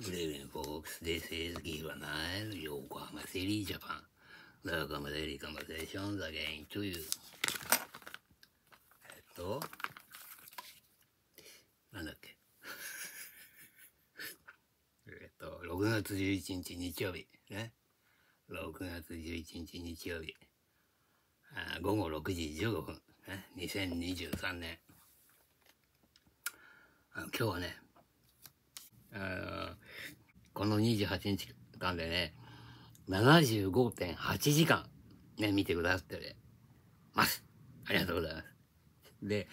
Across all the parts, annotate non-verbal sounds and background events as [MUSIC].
グレビン・フォークスで成績はない横浜セリージャパン。ラーカマデリカマセーシえっと、なんだっけ。[LAUGHS] えっと、6月11日日曜日。ね。6月11日日曜日。あ午後6時15分。ね。2023年。あ今日はね、あこの28日間でね、75.8時間、ね、見てくださってます。ありがとうございます。で、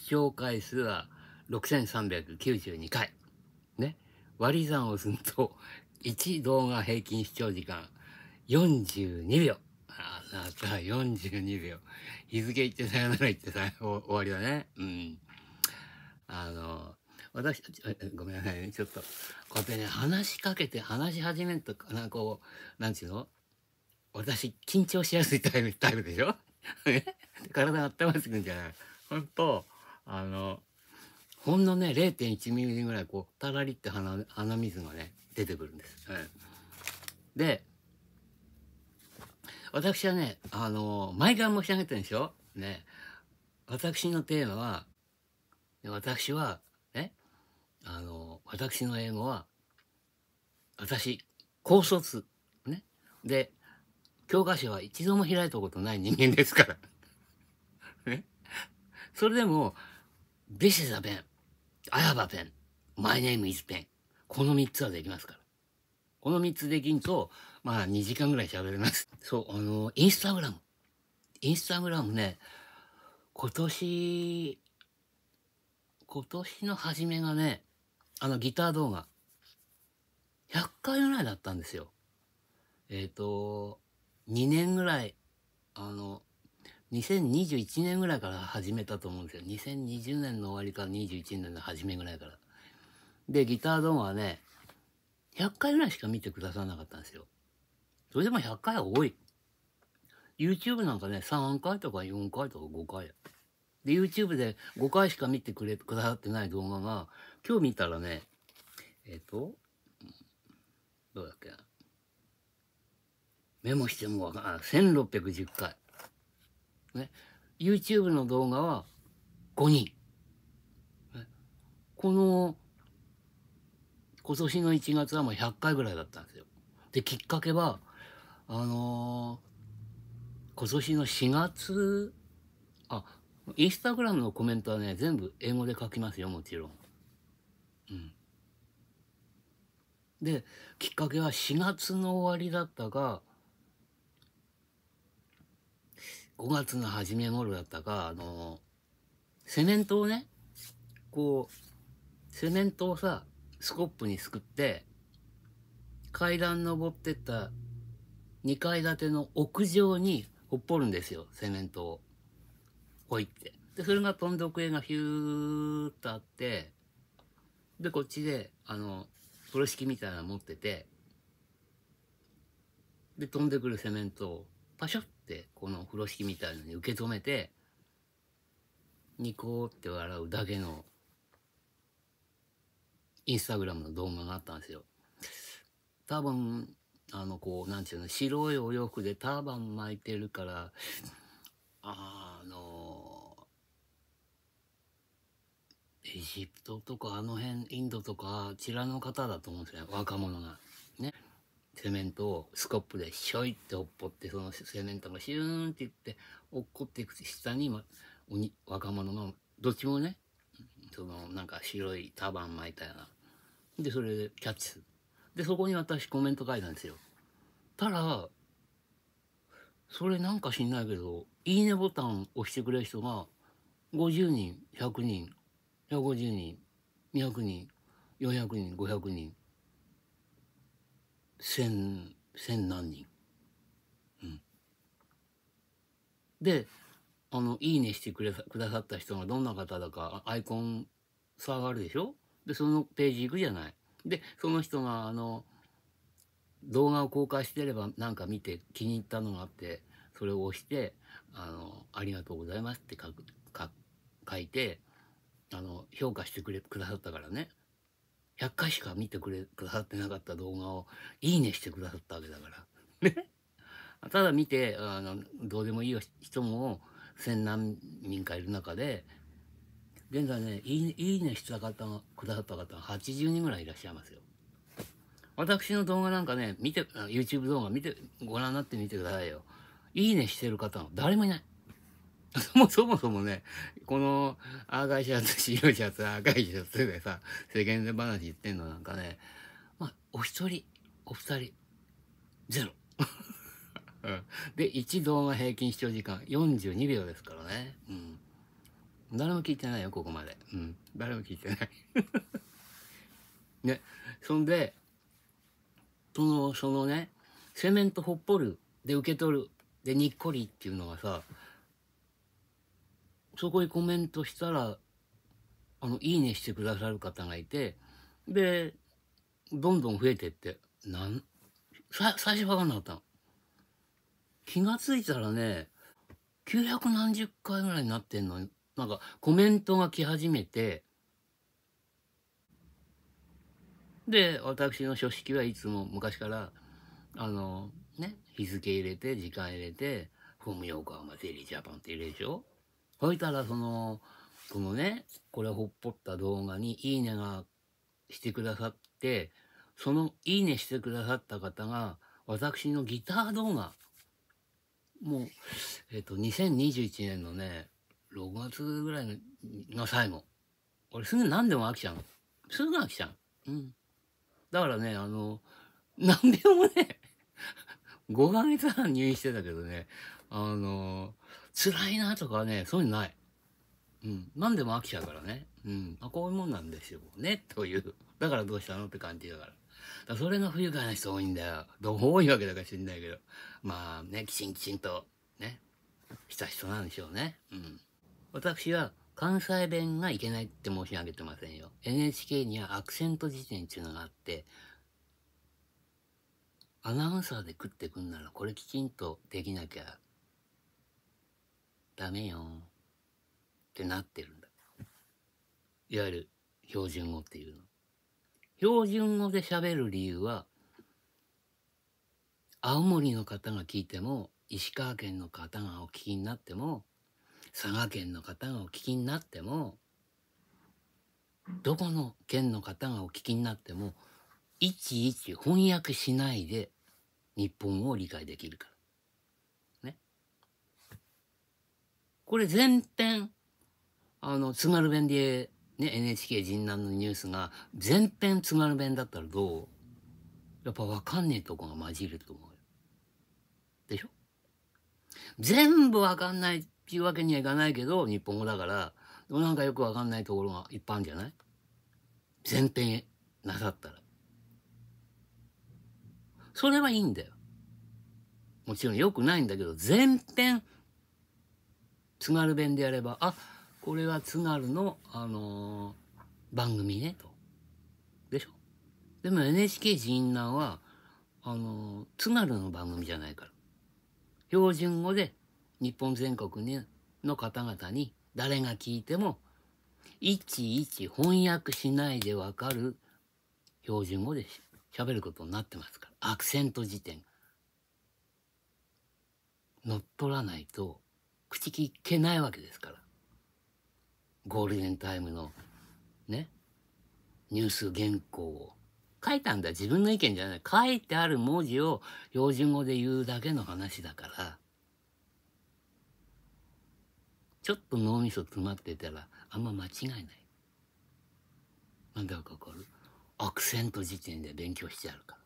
視聴回数は6392回。ね。割り算をすると、1動画平均視聴時間42秒。ああ、なん42秒。日付言ってさよなら言ってさ、終わりだね。うん。あの、私、ごめんなさいね、ちょっと、こうやってね、話しかけて、話し始めると、なんかこう、なんちゅうの私、緊張しやすいタイプ、タイプでしょ [LAUGHS] 体温まってくんじゃないほんと、あの、ほんのね、0.1ミリぐらい、こう、たらりって鼻、鼻水がね、出てくるんです。で、私はね、あの、毎回申し上げてるんでしょね。私のテーマは、私はあの私の英語は私高卒ねで教科書は一度も開いたことない人間ですから [LAUGHS] ねそれでも「This is a pen」「I have a pen」「My name is pen」この3つはできますからこの3つできんとまあ2時間ぐらい喋れますそうあのインスタグラムインスタグラムね今年今年の初めがねあのギター動画。100回ぐらいだったんですよ。えっ、ー、と、2年ぐらい、あの、2021年ぐらいから始めたと思うんですよ。2020年の終わりから21年の初めぐらいから。で、ギター動画はね、100回ぐらいしか見てくださらなかったんですよ。それでも100回は多い。YouTube なんかね、3回とか4回とか5回。で、YouTube で5回しか見てくれ、くださってない動画が、今日見たらね、えっ、ー、と、どうだっけメモしてもわからない。1610回。ね。YouTube の動画は5人。ね、この、今年の1月はもう100回ぐらいだったんですよ。で、きっかけは、あのー、今年の4月、あ、インスタグラムのコメントはね、全部英語で書きますよ、もちろん。うん。で、きっかけは4月の終わりだったか、5月の初め頃だったか、あの、セメントをね、こう、セメントをさ、スコップにすくって、階段登ってった2階建ての屋上にほっぽるんですよ、セメントを。ポイって。で、それが飛んで奥へがヒューっとあって、で、こっちで、あの、風呂敷みたいなの持ってて、で、飛んでくるセメントをパシャって、この風呂敷みたいなのに受け止めて、ニコーって笑うだけの、インスタグラムの動画があったんですよ。多分、あの、こう、なんていうの、白いお洋服でターバン巻いてるから、ああ、エジプトとかあの辺インドとかあちらの方だと思うんですよね。若者がねセメントをスコップでしょいっておっぽってそのセメントがシューンっていって落っこっていく下に、ま、に若者がどっちもねそのなんか白いタバン巻いたようなでそれでキャッチするでそこに私コメント書いたんですよたらそれなんか知んないけどいいねボタン押してくれる人が50人100人150人200人400人500人千千何人、うん、であの「いいね」してくれくださった人がどんな方だかアイコン触がるでしょでそのページ行くじゃない。でその人があの動画を公開してればなんか見て気に入ったのがあってそれを押して「あのありがとうございます」って書く書いてあの評価してくれくださったからね100回しか見てくれくださってなかった動画を「いいね」してくださったわけだから。ねただ見てあのどうでもいい人も千何人かいる中で現在ねいいいいねした方くださった方80人ぐらいいらっしゃいますよ。私の動画なんかね見て YouTube 動画見てご覧になってみてくださいよ。いいねしてる方誰もいない。そ [LAUGHS] もそもそもね、この赤いシャツ、白いシャツ、赤いシャツでさ、世間で話言ってんのなんかね、まあ、お一人、お二人、ゼロ。[LAUGHS] で、一動画平均視聴時間42秒ですからね。うん。誰も聞いてないよ、ここまで。うん。誰も聞いてない。[LAUGHS] ね。そんで、その、そのね、セメントほっぽる、で受け取る、でにっこりっていうのがさ、そこにコメントしたら、あの、いいねしてくださる方がいて、で、どんどん増えてって、なん、さ、最初分かんなかったの。気がついたらね、900何十回ぐらいになってんのに、なんかコメントが来始めて、で、私の書式はいつも昔から、あの、ね、日付入れて、時間入れて、フォームヨーカーマゼリージャパンって入れるでしょそしたらそのこのねこれほっぽった動画に「いいね」がしてくださってその「いいね」してくださった方が私のギター動画もうえっ、ー、と2021年のね6月ぐらいの最後俺すぐ何でも飽きちゃうすぐ飽きちゃううんだからねあの何でもね5ヶ月半入院してたけどねあの辛いなとかね、そういうのない。うん。何でも飽きちゃうからね。うん。あ、こういうもんなんですよ。ね。という。だからどうしたのって感じだから。だそれの不愉快な人多いんだよ。どう多いわけだか知んないけど。まあね、きちんきちんと、ね。した人なんでしょうね。うん。私は、関西弁がいけないって申し上げてませんよ。NHK にはアクセント辞典っていうのがあって、アナウンサーで食ってくんならこれきちんとできなきゃダメよってなってるんだ。いわゆる標準語っていうの。標準語で喋る理由は、青森の方が聞いても、石川県の方がお聞きになっても、佐賀県の方がお聞きになっても、どこの県の方がお聞きになっても、いちいち翻訳しないで日本語を理解できるから。これ全編、あの、津軽弁で、ね、NHK 人南のニュースが、全編津軽弁だったらどうやっぱわかんねえとこが混じると思うよ。でしょ全部わかんないっていうわけにはいかないけど、日本語だから、なんかよくわかんないところがいっぱいあるんじゃない全編なさったら。それはいいんだよ。もちろん良くないんだけど、全編津軽弁でやれば、あ、これは津軽の、あのー、番組ね、と。でしょでも NHK 人南は、あのー、津軽の番組じゃないから。標準語で日本全国にの方々に誰が聞いても、いちいち翻訳しないでわかる標準語で喋ることになってますから。アクセント辞典。乗っ取らないと口聞けないわけですから。ゴールデンタイムの、ね、ニュース原稿を。書いたんだ。自分の意見じゃない。書いてある文字を標準語で言うだけの話だから。ちょっと脳みそ詰まってたら、あんま間違いない。なんだかわかるアクセント時点で勉強してあるか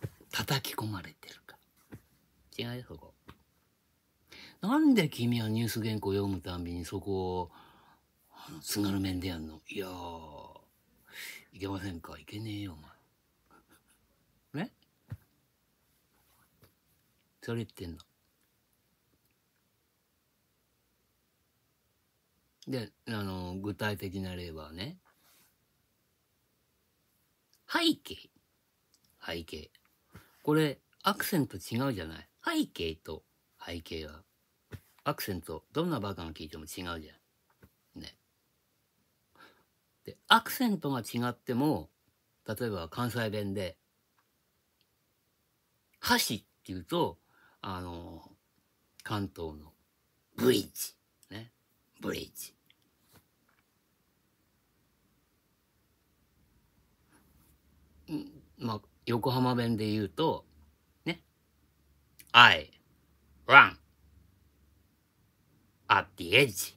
ら。叩き込まれてるから。違うよ、そこ。なんで君はニュース原稿読むたんびにそこを、あの、津軽面でやんのいやー、いけませんかいけねえよ、お前。ねそれ言ってんの。で、あの、具体的な例はね、背景。背景。これ、アクセント違うじゃない背景と背景はアクセント、どんなバカが聞いても違うじゃん。ね。で、アクセントが違っても、例えば関西弁で、箸って言うと、あの、関東のブリッジ。ね。ブリッジ。まあ、横浜弁で言うと、ね。I run at the edge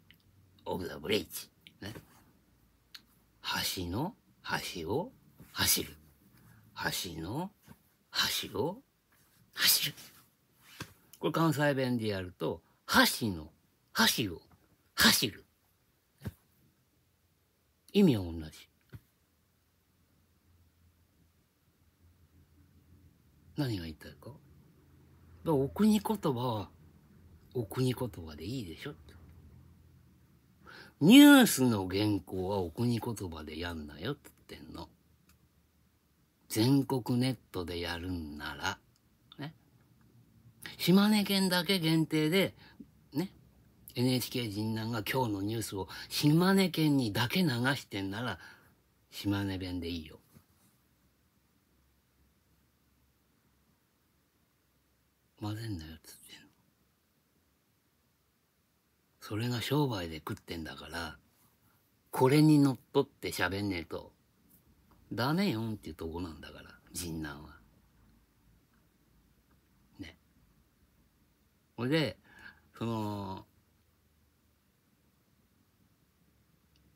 of the bridge、ね、橋の橋を走る橋の橋を走るこれ関西弁でやると橋の橋を走る意味は同じ何が言いたいかお国言葉はお国言葉でいいでしょニュースの原稿はお国言葉でやんなよっつってんの。全国ネットでやるんなら、ね。島根県だけ限定で、ね。NHK 人南が今日のニュースを島根県にだけ流してんなら、島根弁でいいよ。混ぜんなよっつってんの。それが商売で食ってんだからこれにのっとって喋んねえとダメよんっていうとこなんだから人難は。ね。ほいでその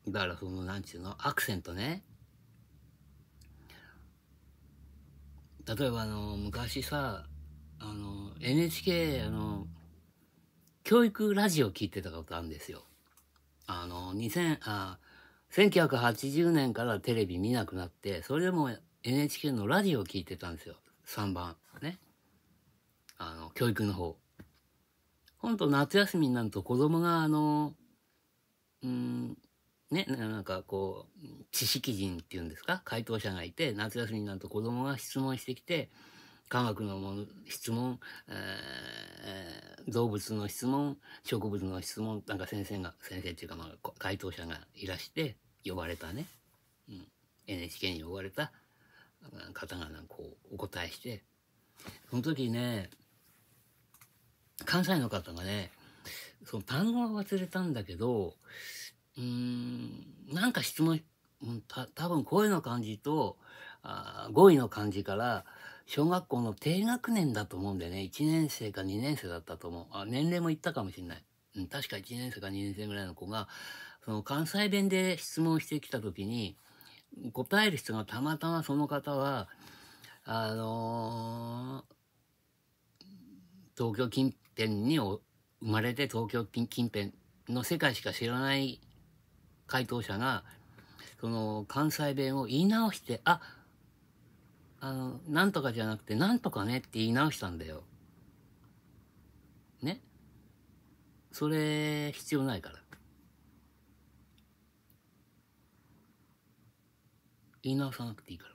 だからそのなんちゅうのアクセントね例えばあの昔さあの NHK あの教育ラジオ聞いてたことあるんですよ。あの、2000、あ、1980年からテレビ見なくなって、それでも NHK のラジオを聞いてたんですよ。3番。ね。あの、教育の方。ほんと夏休みになると子供があの、うん、ね、なんかこう、知識人っていうんですか回答者がいて、夏休みになると子供が質問してきて、科学のも質問、えー、動物の質問植物の質問なんか先生が先生っていうかまあ回答者がいらして呼ばれたね、うん、NHK に呼ばれた方がなんかこうお答えしてその時ね関西の方がねその単語は忘れたんだけどうんなんか質問た多分声の感じとあ語彙の感じから小学校の低学年だと思うんだよね。1年生か2年生だったと思う。あ、年齢も言ったかもしんない。うん、確か1年生か2年生ぐらいの子が、その関西弁で質問してきた時に、答える人がたまたまその方は、あのー、東京近辺に生まれて東京近辺の世界しか知らない回答者が、その関西弁を言い直して、あ、あの、なんとかじゃなくて、なんとかねって言い直したんだよ。ねそれ、必要ないから。言い直さなくていいから。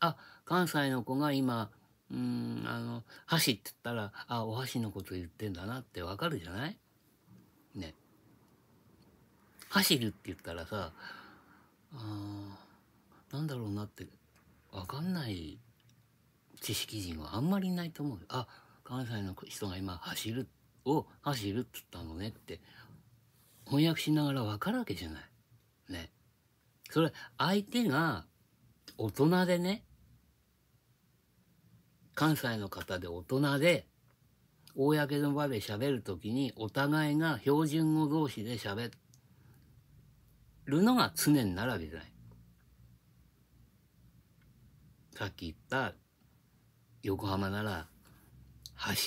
あ、関西の子が今、うん、あの、箸って言ったら、あ、お箸のこと言ってんだなってわかるじゃないね。走るって言ったらさ、あなんだろうなってわかんない知識人はあんまりいないと思うあ関西の人が今走るを走るっつったのねって翻訳しながら分かるわけじゃない。ね。それ相手が大人でね関西の方で大人で公の場で喋る時にお互いが標準語同士で喋るのが常になるわけじゃない。さっき言った横浜なら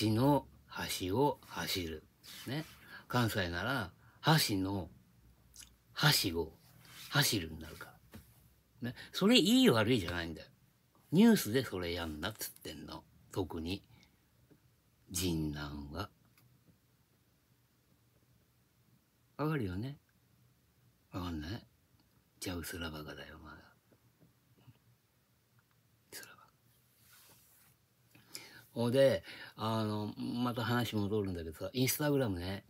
橋の橋を走る。ね。関西なら橋の橋を走るになるから。ね。それいい悪いじゃないんだよ。ニュースでそれやんなっつってんの。特に、人難は。わかるよねわかんないじゃうすらバカだよ。ほで、あの、また話戻るんだけどさ、インスタグラムね、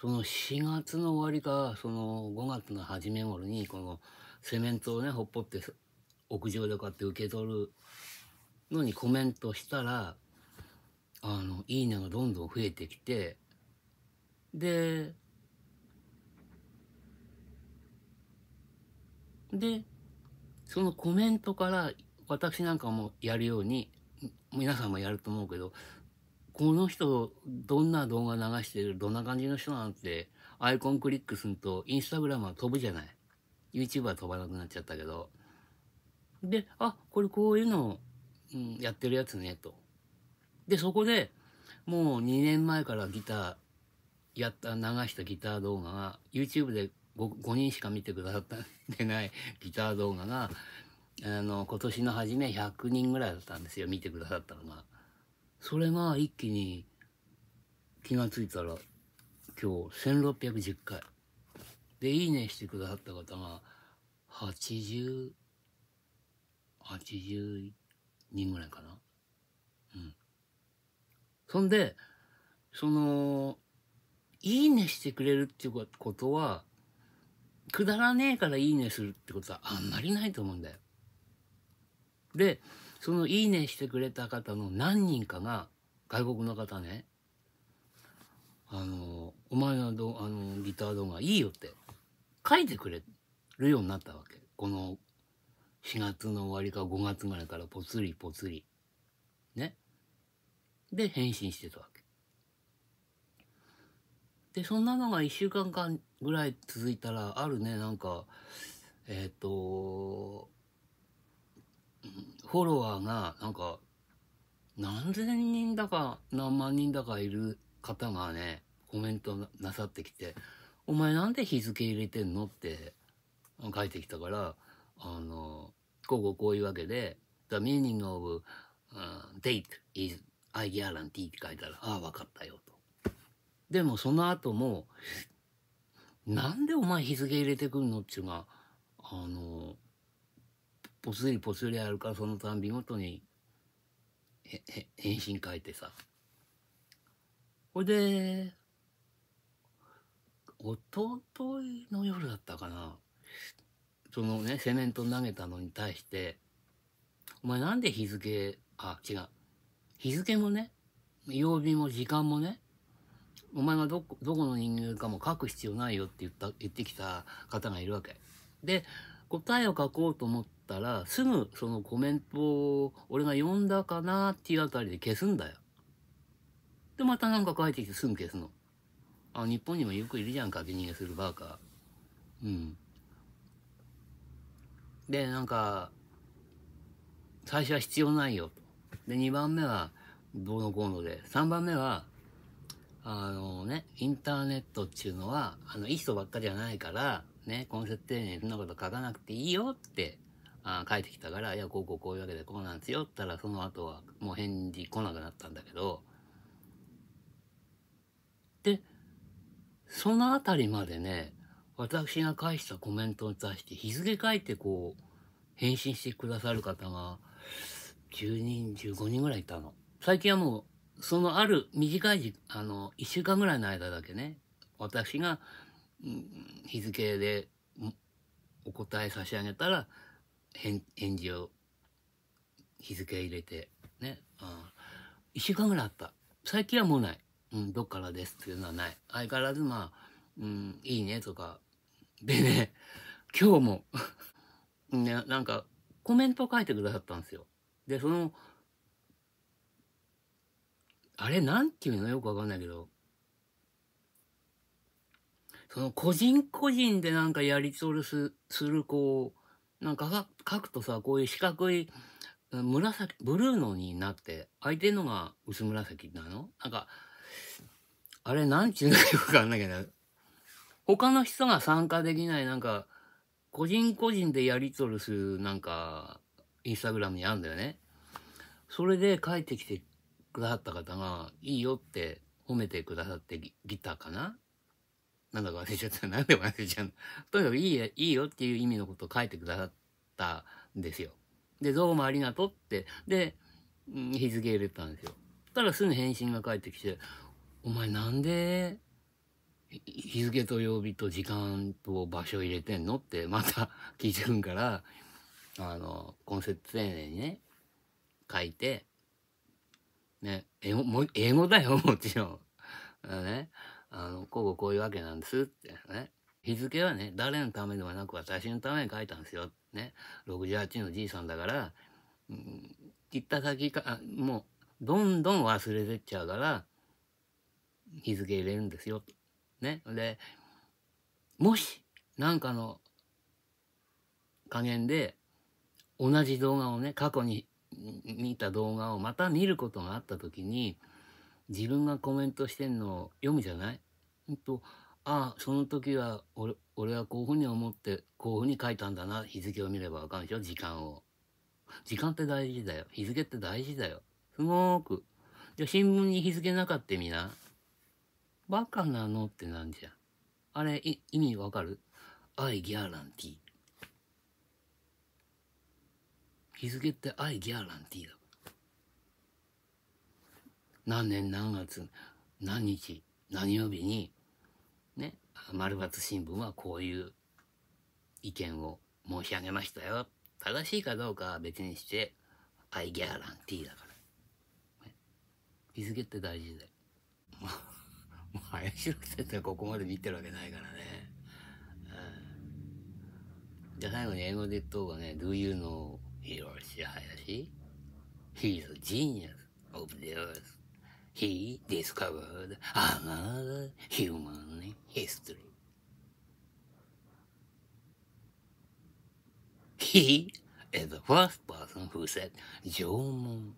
その4月の終わりか、その5月の初め頃に、このセメントをね、ほっぽって屋上でこうやって受け取るのにコメントしたら、あの、いいねがどんどん増えてきて、で、で、そのコメントから私なんかもやるように皆さんもやると思うけどこの人どんな動画流してるどんな感じの人なんてアイコンクリックするとインスタグラムは飛ぶじゃない YouTube は飛ばなくなっちゃったけどであこれこういうのうん、やってるやつねとでそこでもう2年前からギターやった流したギター動画が YouTube で 5, 5人しか見てくださってないギター動画があの、今年の初め100人ぐらいだったんですよ、見てくださったのが。それが一気に気が付いたら、今日1610回。で、いいねしてくださった方が、80、80人ぐらいかな。うん。そんで、その、いいねしてくれるっていうことは、くだらねえからいいねするってことはあんまりないと思うんだよ。でその「いいね」してくれた方の何人かが外国の方ねあのお前のどあのギター動画いいよって書いてくれるようになったわけこの4月の終わりか5月ぐらいからぽつりぽつりねで返信してたわけでそんなのが1週間間ぐらい続いたらあるねなんかえっ、ー、とフォロワーが、なんか、何千人だか、何万人だかいる方がね、コメントなさってきて、お前なんで日付入れてんのって書いてきたから、あの、こうこうこういうわけで、The meaning of、uh, date is I guarantee って書いたら、ああ、わかったよと。でもその後も、なんでお前日付入れてくんのっちゅうが、あの、ぽつりぽつりあるからそのたんびごとにへへ返信書いてさほいでおとといの夜だったかなそのねセメント投げたのに対して「お前なんで日付あ違う日付もね曜日も時間もねお前がどこどこの人間かも書く必要ないよって言った言ってきた方がいるわけ。で答えを書こうと思っったら、すぐそのコメントを俺が読んだかなっていうあたりで消すんだよ。で、またなんか書いてきてすぐ消すの。あ、日本にもよくいるじゃんか、ビ逃げするバーカー。うん。で、なんか、最初は必要ないよと。で、2番目は、どうのこうので、3番目は、あのね、インターネットっていうのは、あの、いい人ばっかりじゃないから、ね、この設定にそんなこと書かなくていいよってあ書いてきたから、いや、こうこうこういうわけでこうなんですよったら、その後はもう返事来なくなったんだけど、で、その辺りまでね、私が返したコメントに対して日付書いてこう、返信してくださる方が、10人、15人ぐらいいたの。最近はもう、そのある短い時、あの、1週間ぐらいの間だけね、私が、日付でお答え差し上げたら、返事を日付入れてね、うん、1週間ぐらいあった最近はもうない、うん、どっからですっていうのはない相変わらずまあ、うん、いいねとかでね [LAUGHS] 今日も [LAUGHS] ねなんかコメント書いてくださったんですよでそのあれなんていうのよくわかんないけどその個人個人でなんかやり取りするこうなんか書くとさ、こういう四角い紫、ブルーのになって、相手のが薄紫なのなんか、あれなんちゅうのかよくわかんないけど、他の人が参加できない、なんか、個人個人でやり取りする、なんか、インスタグラムにあるんだよね。それで帰ってきてくださった方が、いいよって褒めてくださってきたかななんだか忘れちゃった。なんで忘れちゃうの。[LAUGHS] とにかくいいよ、いいよっていう意味のことを書いてくださったんですよ。で、どうもありがとうって、で、日付入れたんですよ。たらすぐ返信が返ってきて、お前なんで日付と曜日と時間と場所入れてんのってまた [LAUGHS] 聞いてくんから、あの、プト丁寧にね、書いて、ね、英語、も英語だよ、もちろん。ね。あの、こうこういうわけなんですってね。日付はね、誰のためではなく私のために書いたんですよ。ね。68のじいさんだから、うん、行った先か、もう、どんどん忘れてっちゃうから、日付入れるんですよ。ね。で、もし、なんかの加減で、同じ動画をね、過去に見た動画をまた見ることがあった時に、自分がコメントしてんのを読むじゃない、えっとああその時は俺俺はこういうふうに思ってこういうふうに書いたんだな日付を見ればわかるでしょ時間を。時間って大事だよ日付って大事だよすごく。じゃあ新聞に日付なかってみな。バカなのってなんじゃあれ意味わかる ?I guarantee。日付って I guarantee だ。何年何月何日何曜日にね丸抜新聞はこういう意見を申し上げましたよ正しいかどうかは別にしてアイギャランティーだから、ね、日付って大事で [LAUGHS] もう林六先生ここまで見てるわけないからね、うん、じゃあ最後に英語で言った方がね「Do you know 広志林 ?He's a genius of the earth he discovered another human history. He is the first person who said Jomon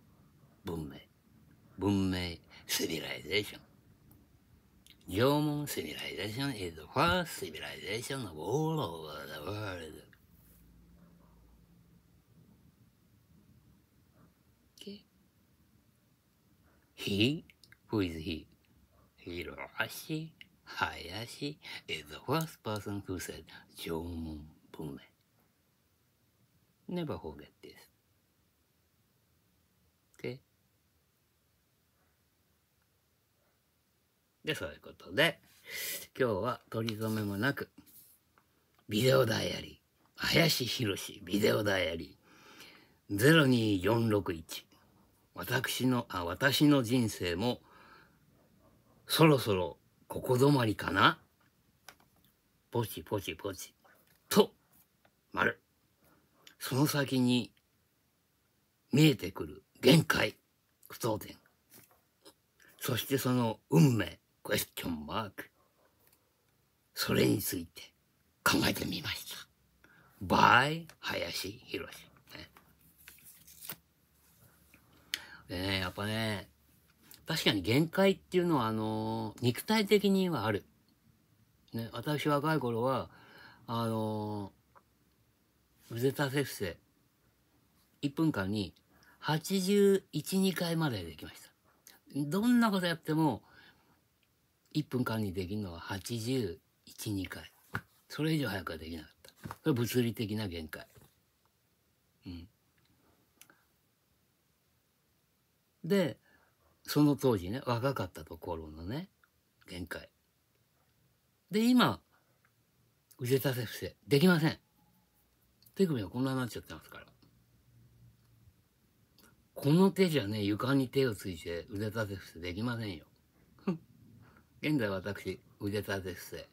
Bunmei, Bunmei civilization. Jomon civilization is the first civilization of all over the world. He? Who is he? Hiroshi Hayashi is the first person who said 縄文文明。Never forget this. Okay? で、そういうことで、今日は取り留めもなく、ビデオダイアリー、林博士ビデオダイアリー、02461。私のあ私の人生もそろそろここ止まりかなポチポチポチと丸その先に見えてくる限界不当点そしてその運命クエスチョンマークそれについて考えてみました。by 林博士でね、やっぱね、確かに限界っていうのは、あの肉体的にはある。ね、私若い頃は、あの腕立て伏せ、1分間に81、2回までできました。どんなことやっても、1分間にできるのは81、2回。それ以上早くはできなかった。それ物理的な限界。うん。でその当時ね若かったところのね限界で今腕立て伏せ、できません手首がこんなになっちゃってますからこの手じゃね床に手をついて腕立て伏せできませんよ [LAUGHS] 現在私腕立て伏せ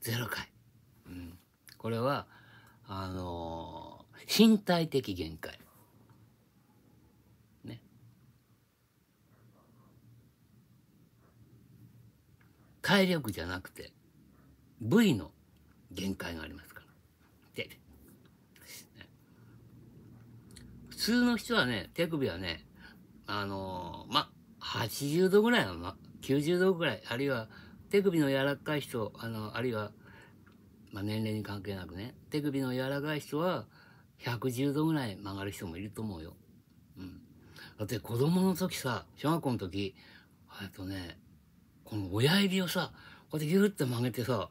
ゼロ回、うん、これはあのー、身体的限界体力じゃなくて、部位の限界がありますから。で、普通の人はね、手首はね、あのー、ま、80度ぐらいは、ま、90度ぐらい、あるいは手首の柔らかい人、あの、あるいは、まあ、年齢に関係なくね、手首の柔らかい人は110度ぐらい曲がる人もいると思うよ。うん。だって子供の時さ、小学校の時、えっとね、この親指をさ、こうやってギュッって曲げてさ、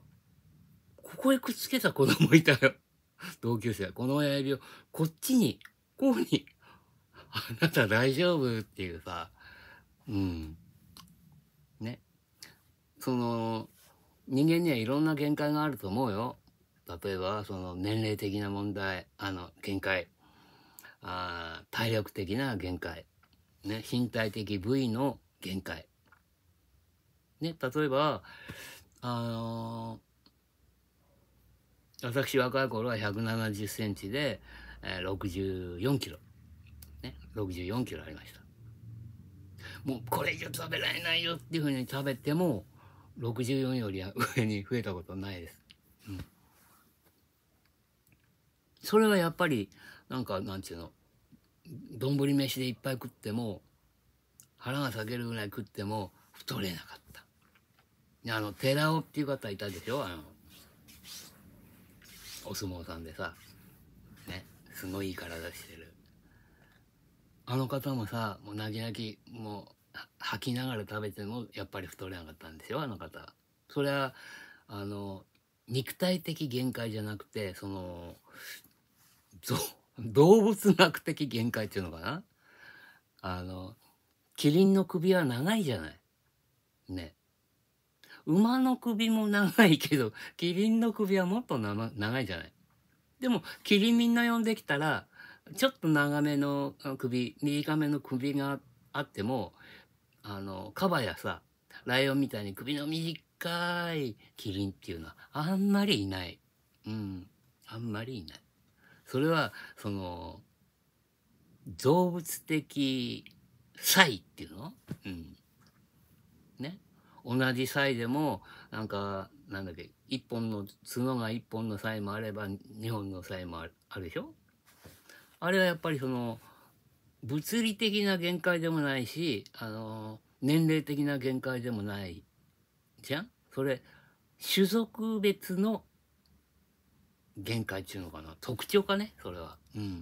ここへくっつけた子供いたよ。[LAUGHS] 同級生は。この親指をこっちに、こうに、あなた大丈夫っていうさ、うん。ね。その、人間にはいろんな限界があると思うよ。例えば、その年齢的な問題、あの、限界。あ体力的な限界。ね、身体的部位の限界。ね、例えば、あのー、私若い頃は170センチで、えー、64キロ。ね、64キロありました。もうこれ以上食べられないよっていうふうに食べても、64より上に増えたことないです。うん。それはやっぱり、なんか、なんちゅうの、丼飯でいっぱい食っても、腹が裂けるぐらい食っても太れなかった。あの寺尾っていう方いたでしょあのお相撲さんでさねすごいいい体してるあの方もさもう泣き泣きもう吐きながら食べてもやっぱり太れなかったんですよあの方それはあの肉体的限界じゃなくてその動物学的限界っていうのかなあのキリンの首は長いじゃないね馬の首も長いけど、キリンの首はもっと長いじゃない。でも、キリンみんな呼んできたら、ちょっと長めの首、短めの首があっても、あの、カバやさ、ライオンみたいに首の短いキリンっていうのはあんまりいない。うん。あんまりいない。それは、その、動物的イっていうのうん。ね。同じ際でもなんかなんだっけ一本の角が一本の際もあれば二本の際もあるあるでしょあれはやっぱりその物理的な限界でもないしあの年齢的な限界でもないじゃんそれ種族別の限界っていうのかな特徴かねそれは。うん、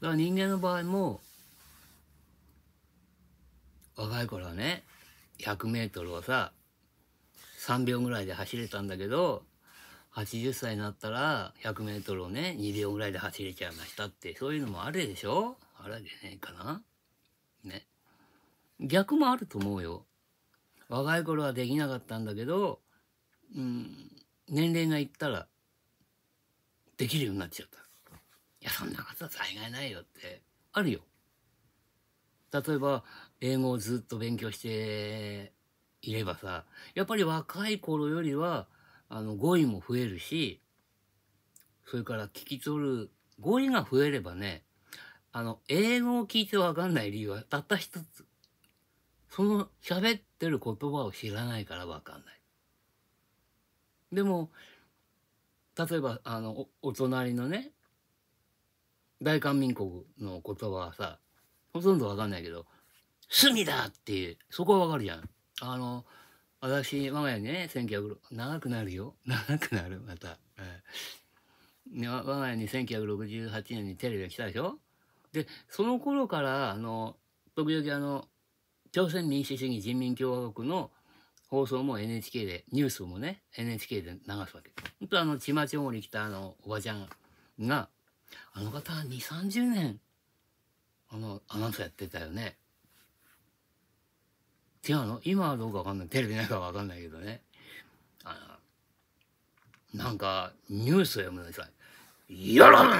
だから人間の場合も若い頃はね 100m をさ3秒ぐらいで走れたんだけど80歳になったら 100m をね2秒ぐらいで走れちゃいましたってそういうのもあるでしょあるわけないかなね逆もあると思うよ若い頃はできなかったんだけど、うん、年齢がいったらできるようになっちゃったいやそんなことは災害ないよってあるよ例えば英語をずっと勉強していればさやっぱり若い頃よりはあの語彙も増えるしそれから聞き取る語彙が増えればねあの英語を聞いてわかんない理由はたった一つその喋ってる言葉を知らないからわかんない。でも例えばあのお隣のね大韓民国の言葉はさほとんどわかんないけど隅だっていう、そこはわかるじゃん。あの、私、我が家にね、1906、長くなるよ。長くなる、また。えー、我が家に1968年にテレビが来たでしょで、その頃から、あの、時々あの、朝鮮民主主義人民共和国の放送も NHK で、ニュースもね、NHK で流すわけ。ほんとあの、ちまちょに来たあの、おばちゃんが、あの方は2、30年、あの、アナウンサーやってたよね。違うの今はどうかわかんない。テレビないからわかんないけどね。あの、なんか、ニュース読むのにさ、よろん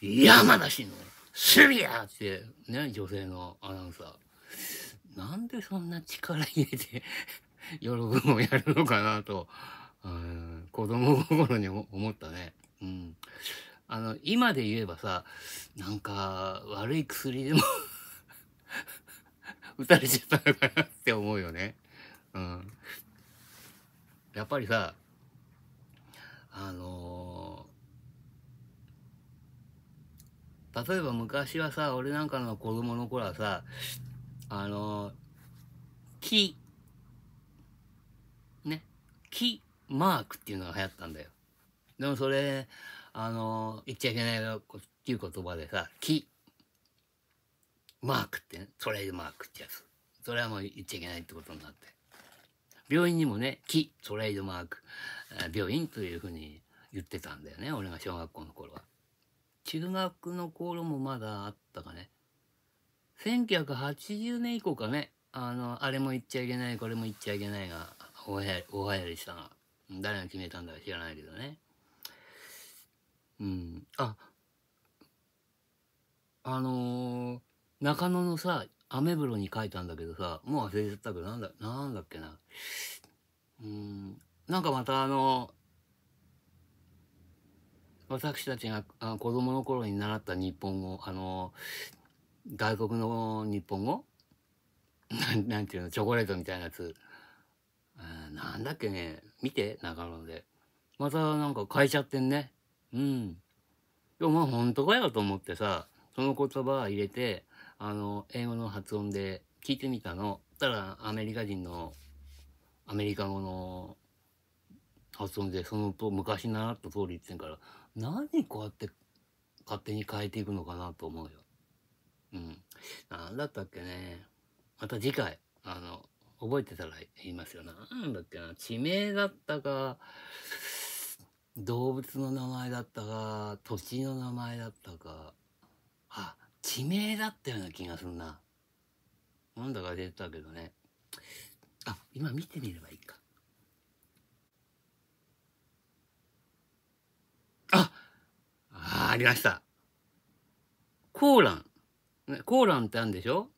山梨のスリアって、ね、女性のアナウンサー。なんでそんな力入れて喜ぶをやるのかなと、うん、子供心に思ったね。うん。あの、今で言えばさ、なんか、悪い薬でも打たれちゃったのかなって思うよね。うん。やっぱりさ、あのー、例えば昔はさ、俺なんかの子供の頃はさ、あのー、木、ね、木マークっていうのが流行ったんだよ。でもそれ、あのー、言っちゃいけないっていう言葉でさ、木マークってねトレードマークってやつそれはもう言っちゃいけないってことになって病院にもね「木トレードマーク病院」というふうに言ってたんだよね俺が小学校の頃は中学の頃もまだあったかね1980年以降かねあのあれも言っちゃいけないこれも言っちゃいけないが大はやりしたが誰が決めたんだか知らないけどねうんああのー、中野のさ、アメブロに書いたんだけどさ、もう忘れちゃったけど、なんだ、なんだっけな。うん、なんかまたあの、私たちが子供の頃に習った日本語、あの、外国の日本語 [LAUGHS] なんていうの、チョコレートみたいなやつ。なんだっけね、見て、中野で。またなんか変えちゃってんね。うん。でもまあ本当かよと思ってさ、その言葉入れて、あの、英語の発音で聞いてみたの。たら、アメリカ人の、アメリカ語の発音で、そのと昔習った通り言ってんから、何こうやって勝手に変えていくのかなと思うよ。うん。なんだったっけね。また次回、あの、覚えてたら言いますよ。なんだっけな。地名だったか、動物の名前だったか、土地の名前だったか、あ、地名だったような気がするな。なんだか出てたけどね。あ、今見てみればいいか。ああありました。コーラン。コーランってあるんでしょ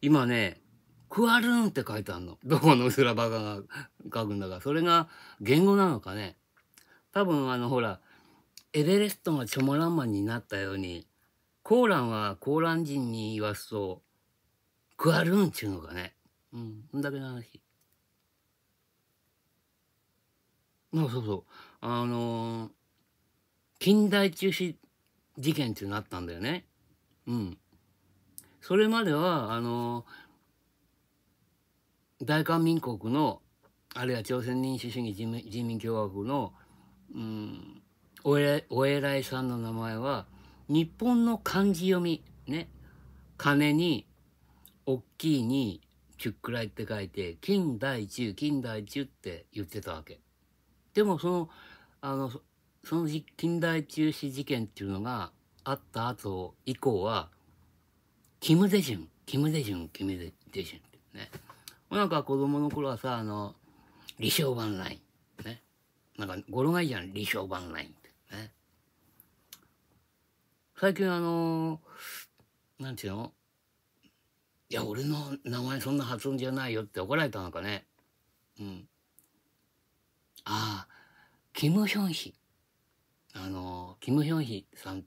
今ね、クアルーンって書いてあるの。どこのスラバカが書くんだが、それが言語なのかね。多分あのほら、エベレストがチョモランマンになったように、コーランはコーラン人に言わすと、クアルンちゅうのかね。うん、そんだけの話。そうそうそう。あのー、近代中止事件っていうのあったんだよね。うん。それまでは、あのー、大韓民国の、あるいは朝鮮民主主義人民共和国の、うん、お偉いさんの名前は、日本の漢字読み、ね。金に、大きいに、ちゅっくらいって書いて、金大中、金大中って言ってたわけ。でもその、あの、その近代中止事件っていうのがあった後以降は、キム・デジュン、キム・デジュン、キム・デジュンってね。なんか子供の頃はさ、あの、李承晩ライン。ね。なんか語呂がいいじゃん、李承晩ラインってね。最近あのー、なんていうのいや、俺の名前そんな発音じゃないよって怒られたのかね。うん。ああ、キム・ヒョンヒ。あのー、キム・ヒョンヒさん。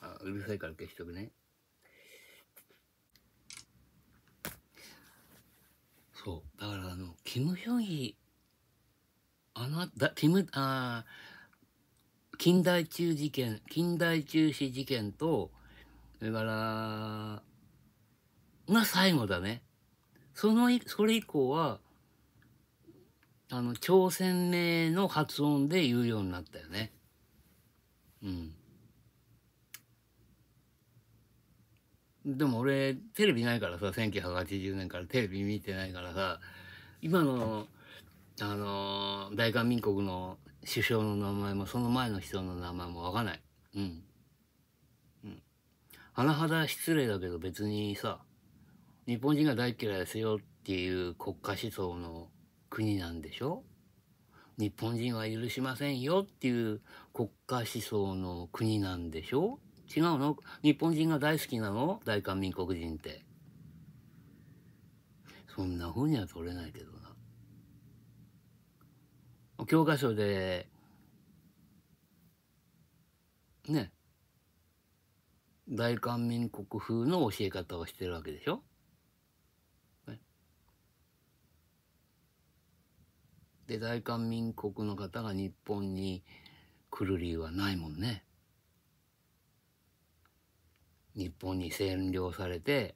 あうるさいから消しとくね。そう。だからあの、キム・ヒョンヒ、あの、だキム、ああ、近代中事件、近代中止事件と、それから、が最後だね。その、それ以降は、あの、朝鮮名の発音で言うようになったよね。うん。でも俺、テレビないからさ、1980年からテレビ見てないからさ、今の、あの大韓民国の首相の名前もその前の人の名前もわかんない。うん。うん。甚だ失礼だけど別にさ、日本人が大嫌いですよっていう国家思想の国なんでしょ日本人は許しませんよっていう国家思想の国なんでしょ違うの日本人が大好きなの大韓民国人って。そんな風には取れないけど教科書でね大韓民国風の教え方をしてるわけでしょ、で大韓民国の方が日本に来る理由はないもんね。日本に占領されて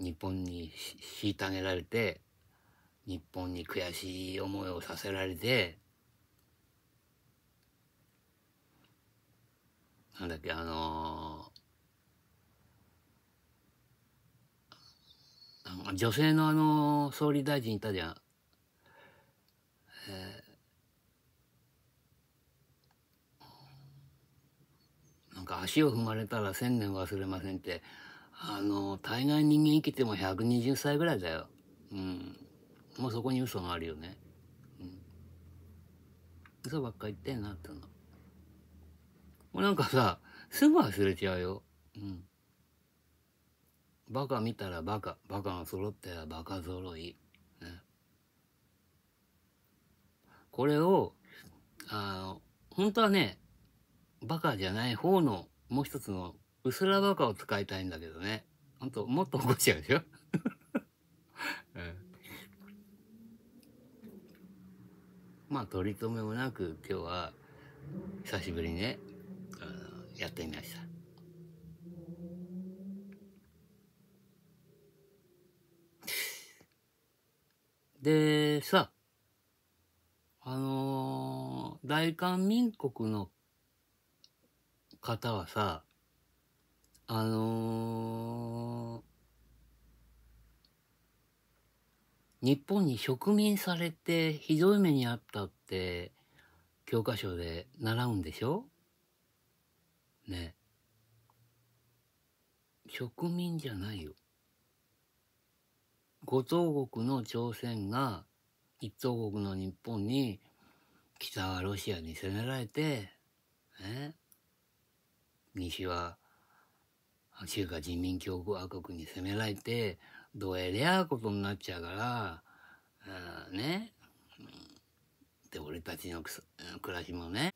日本に虐げられて日本に悔しい思いをさせられて、なんだっけ、あのー、女性のあのー、総理大臣いたじゃん。なんか足を踏まれたら千年忘れませんって、あのー、大概人間生きても120歳ぐらいだよ。うん。もうそこに嘘があるよね。うん。嘘ばっか言ってんなっての。もうなんかさ、すぐ忘れちゃうよ。うん。バカ見たらバカ、バカが揃ったらバカ揃い。ね。これを、あの、本当はね、バカじゃない方の、もう一つの、うすらバカを使いたいんだけどね。ほんと、もっと怒っちゃうでしょまあ取り留めもなく今日は久しぶりにね、うん、やってみました。でさ、あのー、大韓民国の方はさ、あのー日本に植民されてひどい目にあったって教科書で習うんでしょね植民じゃないよ。五島国の朝鮮が一島国の日本に北はロシアに攻められて、ね、西は中華人民共和国に攻められてどえりゃあことになっちゃうから、うん、ね。で、俺たちの暮らしもね、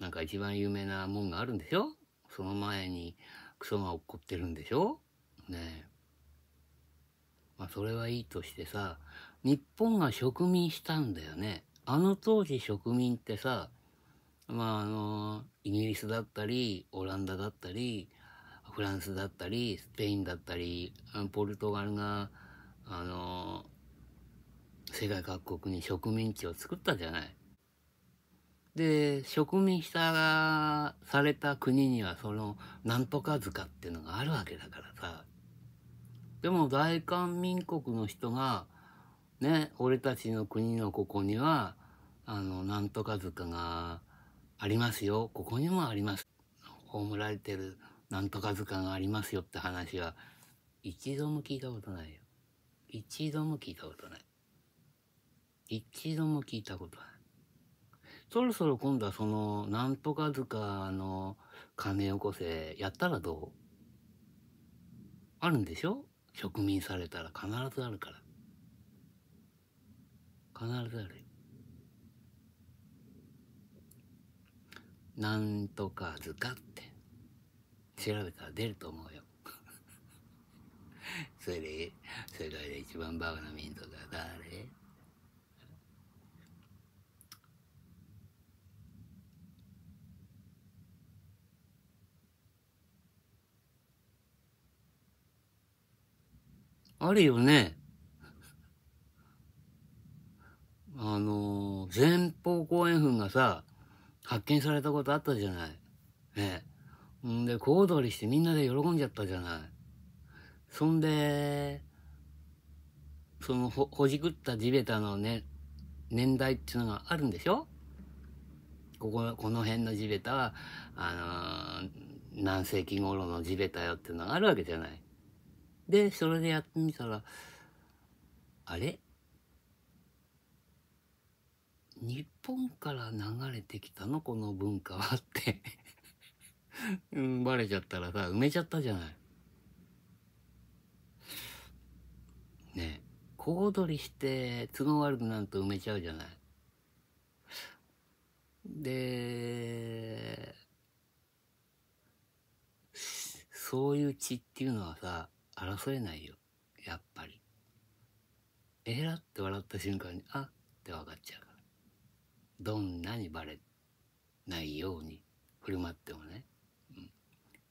なんか一番有名なもんがあるんでしょその前にクソが起こってるんでしょねえ。まあ、それはいいとしてさ、日本が植民したんだよね。あの当時植民ってさ、まああの、イギリスだったり、オランダだったり、フランスだったり、スペインだったり、ポルトガルが、あの、世界各国に植民地を作ったじゃない。で、植民したされた国にはその、なんとか塚っていうのがあるわけだからさ。でも大韓民国の人が、ね、俺たちの国のここには、あの、なんとか塚がありますよ。ここにもあります。葬られてるなんとか図鑑ありますよって話は一度も聞いたことないよ。一度も聞いたことない。一度も聞いたことない。そろそろ今度はその、なんとか塚の金をこせ、やったらどうあるんでしょ植民されたら必ずあるから。必ずあるよ。なんとか塚って。調べたら出ると思うよ。それで、世界で一番バカな民族は誰あるよね。あの前方後円墳がさ、発見されたことあったじゃない。ね。んで、小躍りしてみんなで喜んじゃったじゃない。そんで、そのほ、ほじくった地べたのね、年代っていうのがあるんでしょここ、この辺の地べたは、あのー、何世紀頃の地べたよっていうのがあるわけじゃない。で、それでやってみたら、あれ日本から流れてきたのこの文化はってうん、バレちゃったらさ、埋めちゃったじゃない。ねえ、小躍りして都合悪くなると埋めちゃうじゃない。で、そういう血っていうのはさ、争えないよ。やっぱり。えらって笑った瞬間に、あって分かっちゃうから。どんなにバレないように振る舞ってもね。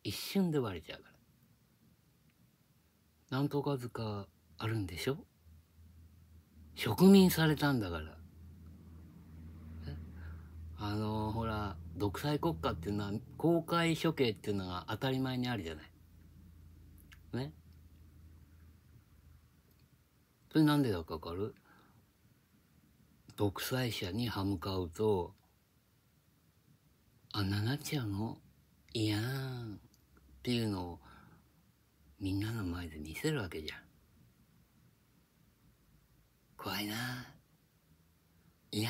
一瞬で割れちゃうからんとか塚あるんでしょ植民されたんだからあのほら独裁国家っていうのは公開処刑っていうのが当たり前にあるじゃないねそれなんでだかわかる独裁者に歯向かうとあんななっちゃうのいやーっていうのをみんなの前で見せるわけじゃん。怖いないや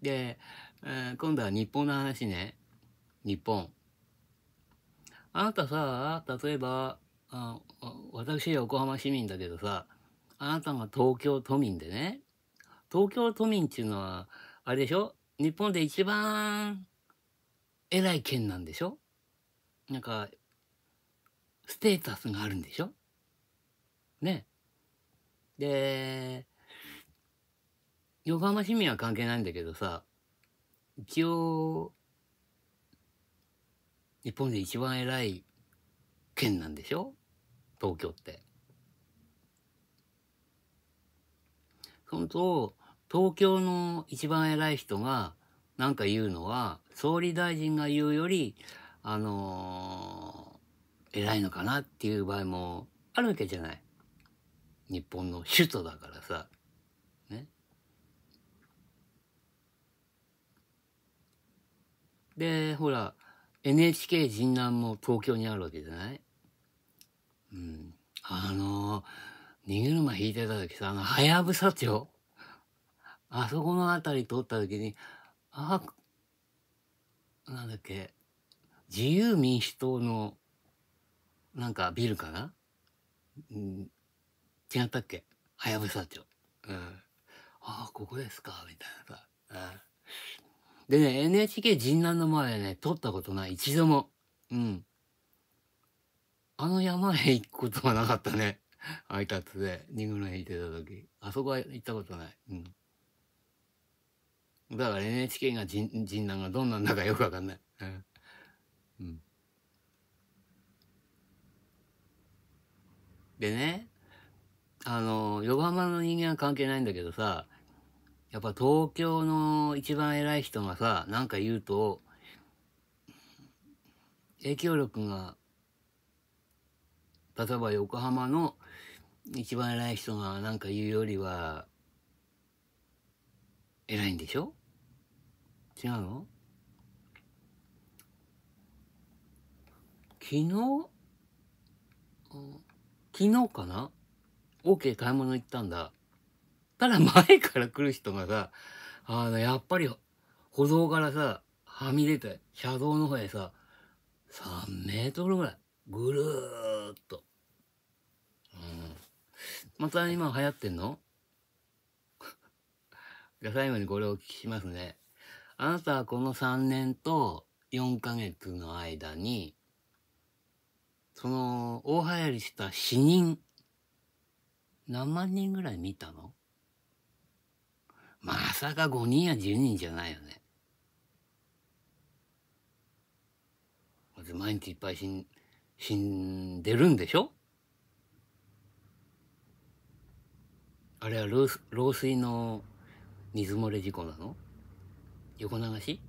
ー [LAUGHS] で、えー、今度は日本の話ね。日本。あなたさ、例えば、あ私横浜市民だけどさ、あなたが東京都民でね、東京都民っていうのは、あれでしょ日本で一番えらい県なんでしょなんか、ステータスがあるんでしょね。で、横浜市民は関係ないんだけどさ、一応、日本で一番偉い県なんでしょ東京って。そのと、東京の一番偉い人が、なんか言うのは、総理大臣が言うより、あのー、偉いのかなっていう場合もあるわけじゃない。日本の首都だからさ。ね。で、ほら、NHK 人南も東京にあるわけじゃないうん。あのー、逃げる前引いてた時さ、あの、はやぶさ町。あそこの辺り通った時に、あなんだっけ、自由民主党の、なんかビルかなうん、違ったっけはやぶさ町。うん。ああ、ここですか、みたいなさ。うん、でね、NHK 人南の前でね、撮ったことない、一度も。うん。あの山へ行くことはなかったね。挨拶で、二軍へ行ってた時。あそこは行ったことない。うん。だから NHK が人人難がどんなんだかよくわかんない。うん。でね、あの、横浜の人間は関係ないんだけどさ、やっぱ東京の一番偉い人がさ、なんか言うと、影響力が、例えば横浜の一番偉い人がなんか言うよりは、偉いんでしょ違うの昨日昨日かな ?OK 買い物行ったんだ。ただ前から来る人がさ、あの、やっぱり歩道からさ、はみ出て、車道の方へさ、3メートルぐらい、ぐるーっと。うん。また今流行ってんのじゃあ最後にこれをお聞きしますね。あなたはこの3年と4ヶ月の間に、その、大流行りした死人、何万人ぐらい見たのまさか5人や10人じゃないよね。毎日いっぱい死ん死んでるんでしょあれは漏水の水漏れ事故なの横流し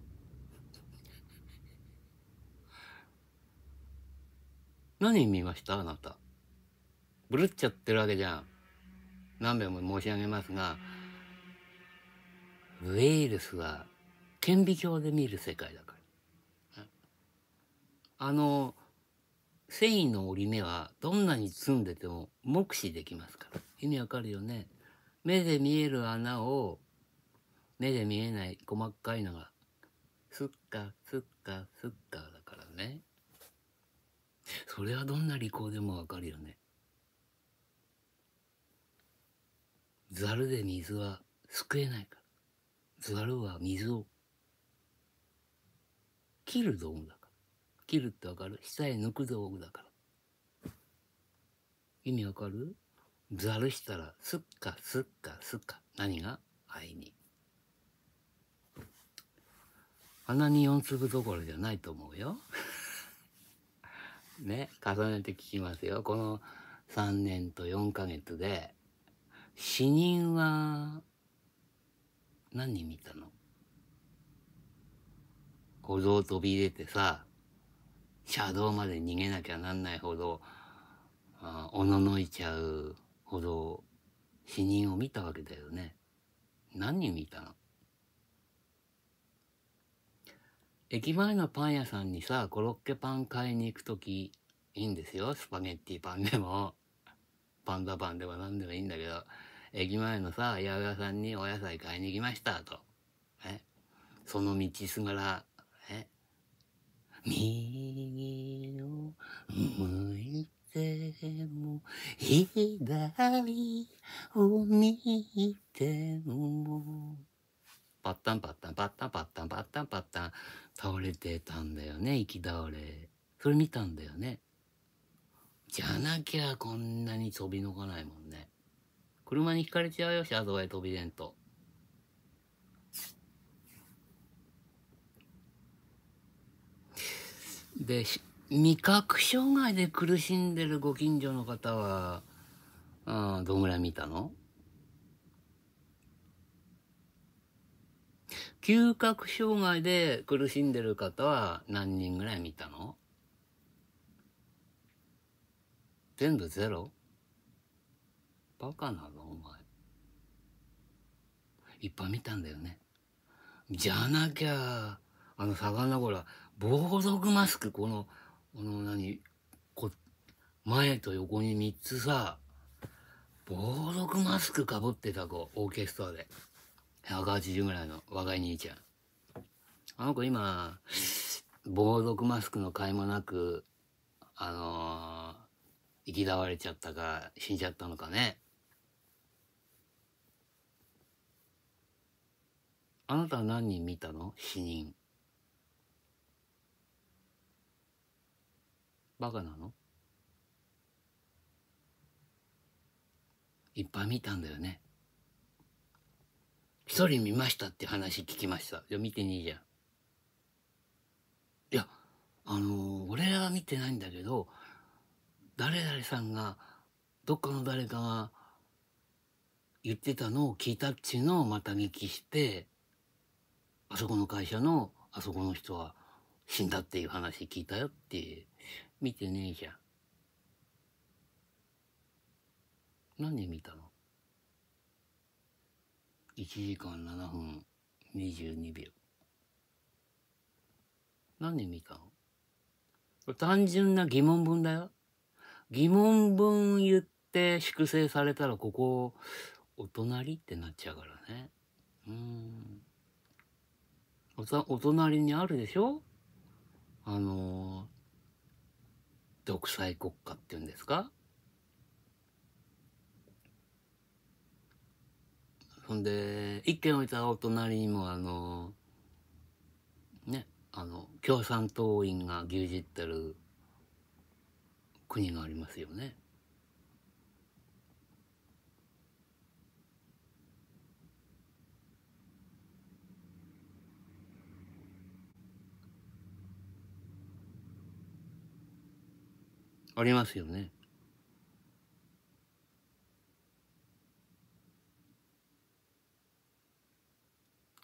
何見ましたあなた。ぶるっちゃってるわけじゃん。何べんも申し上げますが、ウェールスは顕微鏡で見る世界だから。あの、繊維の折り目はどんなに積んでても目視できますから。意味わかるよね。目で見える穴を目で見えない細かいのが、すっかすっかすっかだからね。それはどんな利口でもわかるよね。ざるで水はすくえないから。ざるは水を切る道具だから。切るってわかる下へ抜く道具だから。意味わかるざるしたらすっかすっかすっか。何が愛に。鼻に4粒どころじゃないと思うよ。[LAUGHS] ね、重ねて聞きますよ。この3年と4ヶ月で、死人は何人見たの歩道飛び出てさ、車道まで逃げなきゃなんないほど、あおののいちゃうほど死人を見たわけだよね。何人見たの駅前のパン屋さんにさ、コロッケパン買いに行く時いいんですよ。スパゲッティパンでも、パンダパンでも何でもいいんだけど、駅前のさ、八百屋さんにお野菜買いに行きましたと。その道すがら、右を向いても、左を見ても、パッタンパッタンパッタンパッタンパッタンッタン倒れてたんだよね行き倒れそれ見たんだよねじゃなきゃこんなに飛びのかないもんね車にひかれちゃうよシャドウへ飛び出んとで味覚障害で苦しんでるご近所の方はうんどんぐらい見たの嗅覚障害で苦しんでる方は何人ぐらい見たの全部ゼロバカなのお前。いっぱい見たんだよね。じゃなきゃ、あの魚ほら、防毒マスク、この、この何、こ、前と横に3つさ、防毒マスクかぶってた子、オーケストラで。180ぐらいの若い兄ちゃん。あの子今、防毒マスクの買いもなく、あのー、生きだわれちゃったか、死んじゃったのかね。あなたは何人見たの死人。バカなのいっぱい見たんだよね。一人見ましたって話聞きました。いや、見てねえじゃん。いや、あのー、俺は見てないんだけど、誰々さんが、どっかの誰かが言ってたのを聞いたっちのをまた聞きして、あそこの会社の、あそこの人は死んだっていう話聞いたよって、見てねえじゃん。何で見たの1時間7分22秒なんでみかん単純な疑問文だよ疑問文言って粛清されたらここお隣ってなっちゃうからねうんおたお隣にあるでしょあのー、独裁国家っていうんですかほんで、一軒置いたお隣にも、あの、ね、あの、共産党員が牛耳ってる国がありますよね。ありますよね。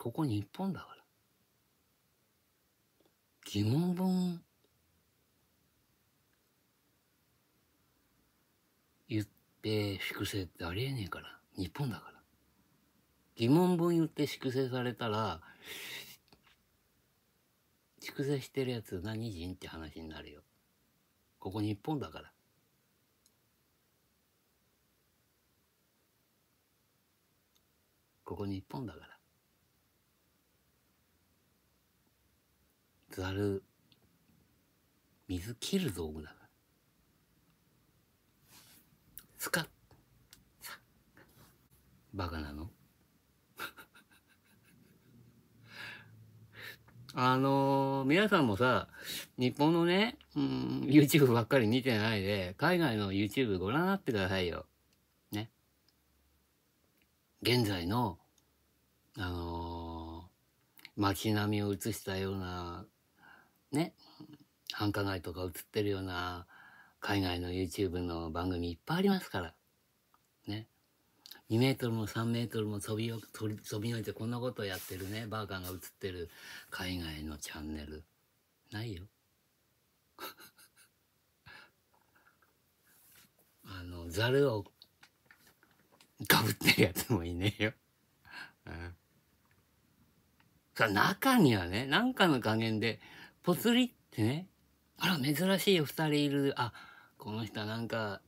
ここ日本だから。疑問文、言って粛清ってありえねえから。日本だから。疑問文言って粛清されたら、粛清してるやつ何人って話になるよ。ここ日本だから。ここ日本だから。つある水切る道具だから。スカッバカなの [LAUGHS] あのー、皆さんもさ、日本のね、YouTube ばっかり見てないで、海外の YouTube ご覧になってくださいよ。ね。現在の、あのー、街並みを映したようなね繁華街とか映ってるような海外の YouTube の番組いっぱいありますからね2メートルも3メートルも飛び飛び降りてこんなことをやってるねバーカーが映ってる海外のチャンネルないよ [LAUGHS] あのざるをかぶってるやつもいねえよ、うん、中にはねなんかの加減でぽつりってね、あら、珍しいお二人いる。あ、この人はなんか、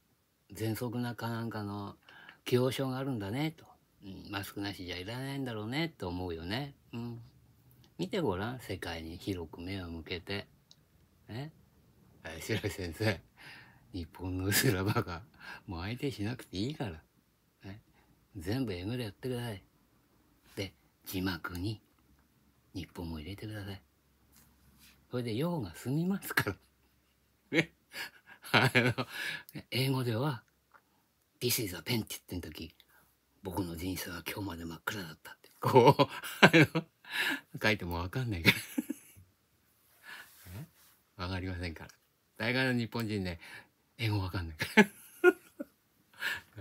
喘息なかなんかの既往症があるんだね、と。うん、マスクなしじゃいらないんだろうね、と思うよね。うん。見てごらん、世界に広く目を向けて。え白石先生、日本のすらばが、もう相手しなくていいから。ね、全部 M でやってください。で、字幕に、日本も入れてください。それで用が済みますから。[LAUGHS] ね。あの、英語では、This is a pen って言ってる時、僕の人生は今日まで真っ暗だったって、こう、書いてもわかんないから。わかりませんから。大概の日本人ね、英語わかんないから。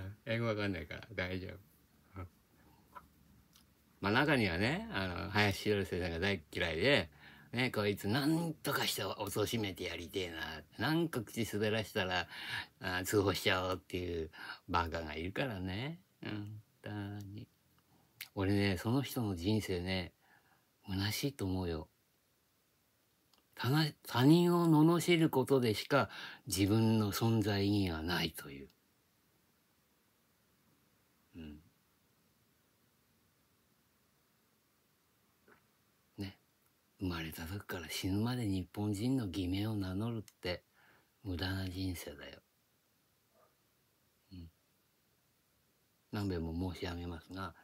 [LAUGHS] 英語わかんないから大丈夫。まあ中にはね、あの、林博先生が大嫌いで、ね、こいつなんとかしておとしめてやりてえな。なんか口滑らしたらあ通報しちゃおうっていうバカがいるからね。うんに。俺ね、その人の人生ね、虚しいと思うよ。他人を罵ることでしか自分の存在意義がないという。うん。生まれた時から死ぬまで日本人の偽名を名乗るって無駄な人生だよ。うん。何べも申し上げますが、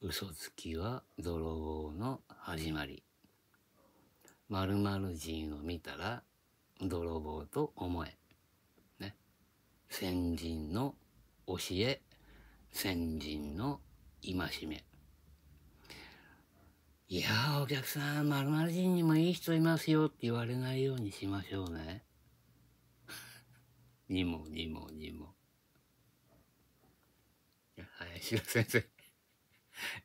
嘘つきは泥棒の始まり。〇〇人を見たら泥棒と思え。ね。先人の教え、先人の戒め。いやーお客さん、〇〇人にもいい人いますよって言われないようにしましょうね。にもにもにも。はい白先生。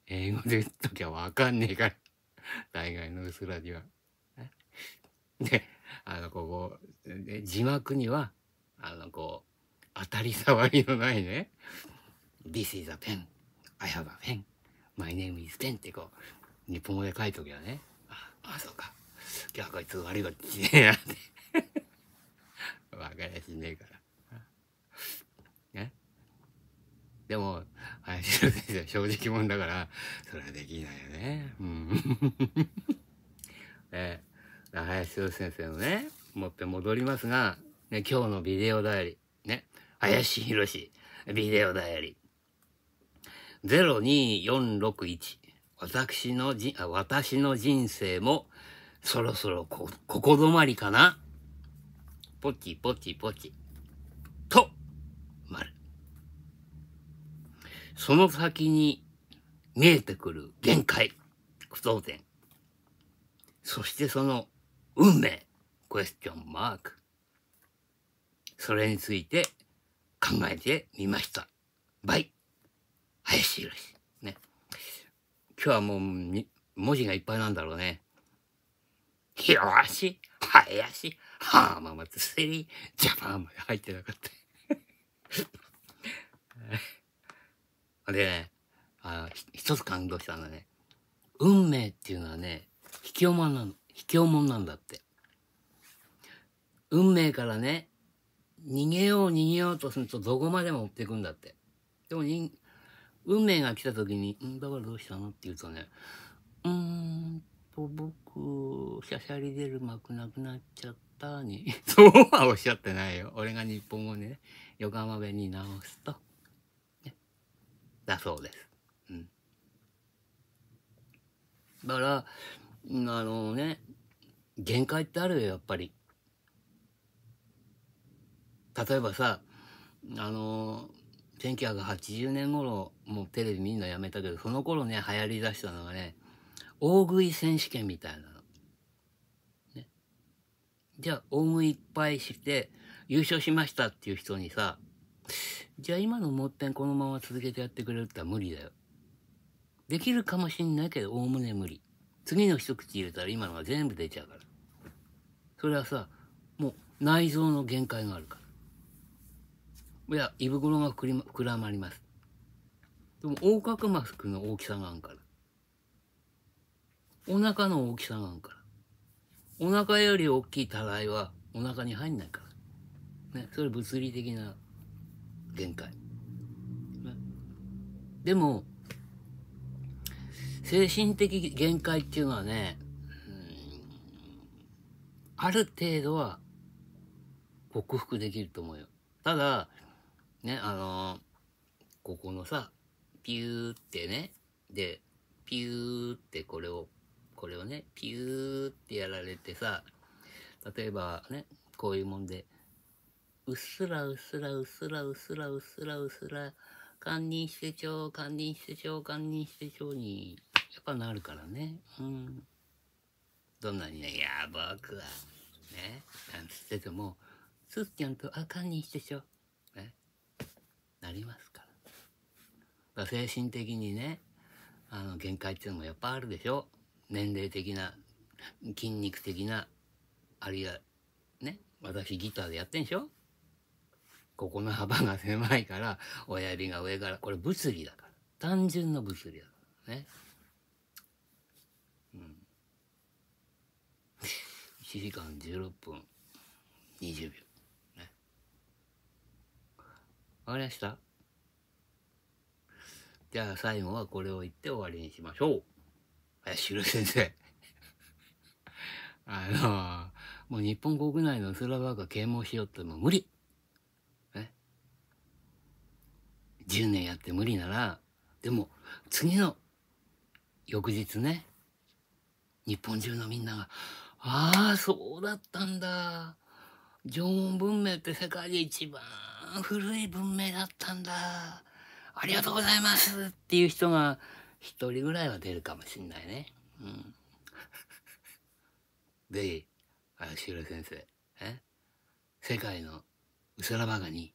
英語で言っときゃわかんねえから。大概のうすらには。で、あの、ここ、字幕には、あの、こう、当たり障りのないね。This is a pen. I have a pen. My name is pen ってこう。日本語で書いとけばね。あ、あ、そうか。今日こいつ悪いことしねえなって。わかりやすいねえから。ねでも、林先生は正直者だから、それはできないよね。うん。え林野先生のね、持って戻りますが、ね、今日のビデオだよりね。林博ビデオだよりリー。02461。私のじ、私の人生も、そろそろこ、ここ止まりかなポチポチポチ。と、る。その先に見えてくる限界、不当点。そしてその運命、クエスチョンマーク。それについて考えてみました。バイ。林博士。今日はもう文字がいっぱいなんだろうね。広足、林、浜松セリ、ジャパンまで入ってなかった。[LAUGHS] でね、あ一つ感動したのはね、運命っていうのはね、卑怯者なの、卑怯者なんだって。運命からね、逃げよう逃げようとするとどこまでも追っていくんだって。でも人、運命が来た時に、んだからどうしたのって言うとね、うーんと、僕、しゃしゃり出る幕なくなっちゃったに、[LAUGHS] そうはおっしゃってないよ。俺が日本語ね、横浜弁に直すと、ね、だそうです。うん。だから、あのね、限界ってあるよ、やっぱり。例えばさ、あの1980年頃もうテレビ見るのやめたけどその頃ね流行りだしたのがね大食い選手権みたいなの。ね、じゃあ大食いいっぱいして優勝しましたっていう人にさじゃあ今のもってんこのまま続けてやってくれるって無理だよ。できるかもしんないけどおおむね無理。次の一口入れたら今のが全部出ちゃうから。それはさもう内臓の限界があるから。いや、胃袋が膨らまります。でも、横隔膜の大きさがあるから。お腹の大きさがあるから。お腹より大きいたらいはお腹に入んないから。ね、それ物理的な限界。ね、でも、精神的限界っていうのはね、ある程度は克服できると思うよ。ただ、ね、あのー、ここのさ、ピューってね、で、ピューってこれを、これをね、ピューってやられてさ、例えばね、こういうもんで、うっすらうっすらうっすらうっすらうっすらうっすら、堪忍してちょう、堪忍してちょう、堪忍してちょうに、やっぱなるからね。うん。どんなにね、いや、僕は、ね、なんつってても、すっちゃんと、あ、堪忍してちょう。なりますから。から精神的にね、あの、限界っていうのもやっぱあるでしょ年齢的な、筋肉的な、あるいは、ね、私ギターでやってんでしょここの幅が狭いから、親指が上から、これ物理だから。単純な物理だからね。うん。1 [LAUGHS] 時間16分20秒。わかりましたじゃあ最後はこれを言って終わりにしましょう。林弘先生 [LAUGHS] あのー、もう日本国内のスラバーが啓蒙しようっても無理。ね。10年やって無理なら、でも次の翌日ね、日本中のみんなが、ああ、そうだったんだ。縄文文明って世界で一番古い文明だったんだありがとうございますっていう人が1人ぐらいは出るかもしんないねうんぜひ足浦先生え世界のウスラバガに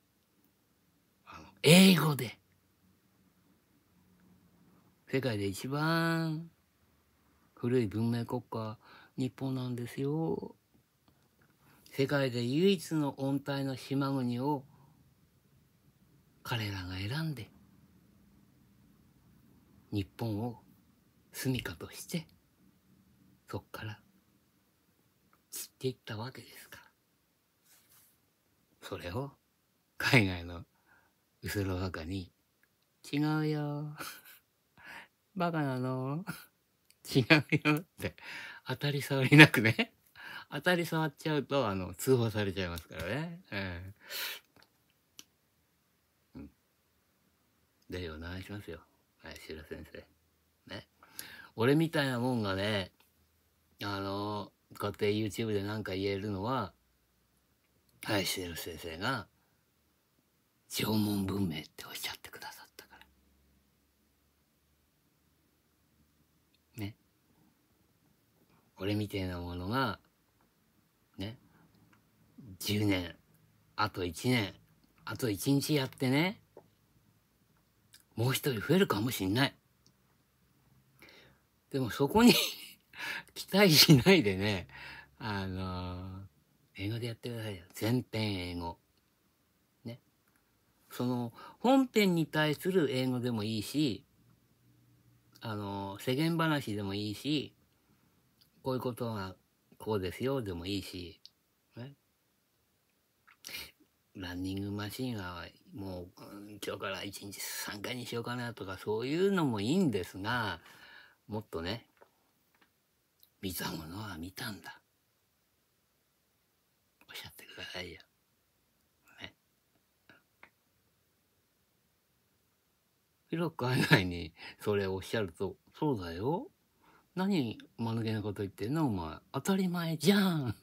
あの英語で世界で一番古い文明国家日本なんですよ世界で唯一の温帯の島国を彼らが選んで日本を住処としてそっから散っていったわけですからそれを海外の後ろバに違うよ [LAUGHS] バカなの [LAUGHS] 違うよって当たり障りなくね当たり障っちゃうとあの通報されちゃいますからね、うん、ぜひお願いしますよ。はい、白先生。ね。俺みたいなもんがね、あの、こうやって YouTube で何か言えるのは、はい、白先生が、縄文文明っておっしゃってくださったから。ね。俺みたいなものが、ね、10年、あと1年、あと1日やってね、もう一人増えるかもしんない。でもそこに [LAUGHS] 期待しないでね、あのー、英語でやってくださいよ。全編英語。ね。その、本編に対する英語でもいいし、あのー、世間話でもいいし、こういうことがこうですよでもいいし、ランニングマシンはもう今日から1日3回にしようかなとかそういうのもいいんですがもっとね見たものは見たんだおっしゃってくださいよ。ね。広く海外にそれをおっしゃるとそうだよ何間抜けなこと言ってんのお前当たり前じゃんっ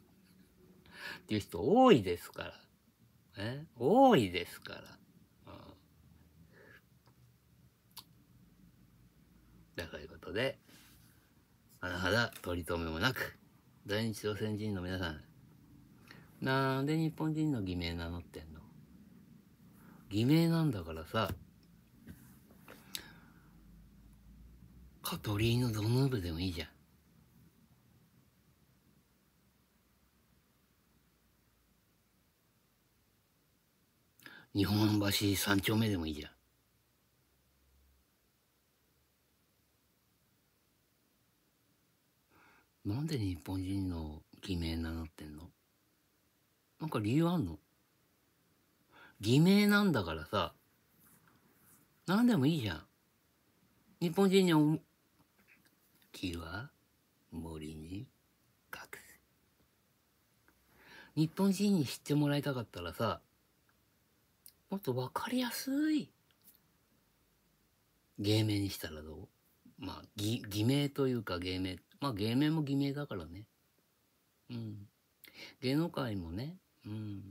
ていう人多いですから。ね、多いですから。だからいうことで、まだまだ取り留めもなく、在日朝鮮人の皆さん、なんで日本人の偽名名乗ってんの偽名なんだからさ、カトリーヌ・ドヌーブでもいいじゃん。日本橋三丁目でもいいじゃん。なんで日本人の偽名名乗ってんのなんか理由あんの偽名なんだからさ、何でもいいじゃん。日本人には。木は森に隠す。日本人に知ってもらいたかったらさ、もっとわかりやすい芸名にしたらどうまあ偽偽名というか芸名まあ芸名も偽名だからねうん芸能界もねうん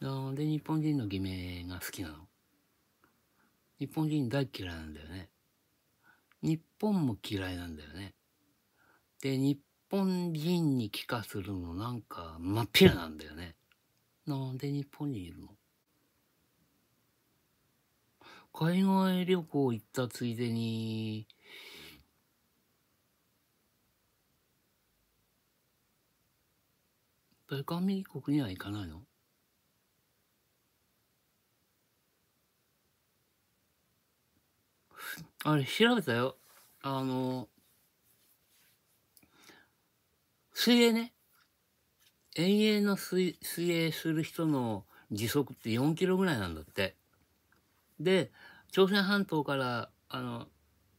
なんで日本人の偽名が好きなの日本人大嫌いなんだよね。日本も嫌いなんだよね。で、日本人に帰化するのなんか真っ平なんだよね。なんで日本にいるの海外旅行行ったついでに、バルカ民国には行かないのあれ、調べたよ。あの、水泳ね。遠泳の水泳する人の時速って4キロぐらいなんだって。で、朝鮮半島から、あの、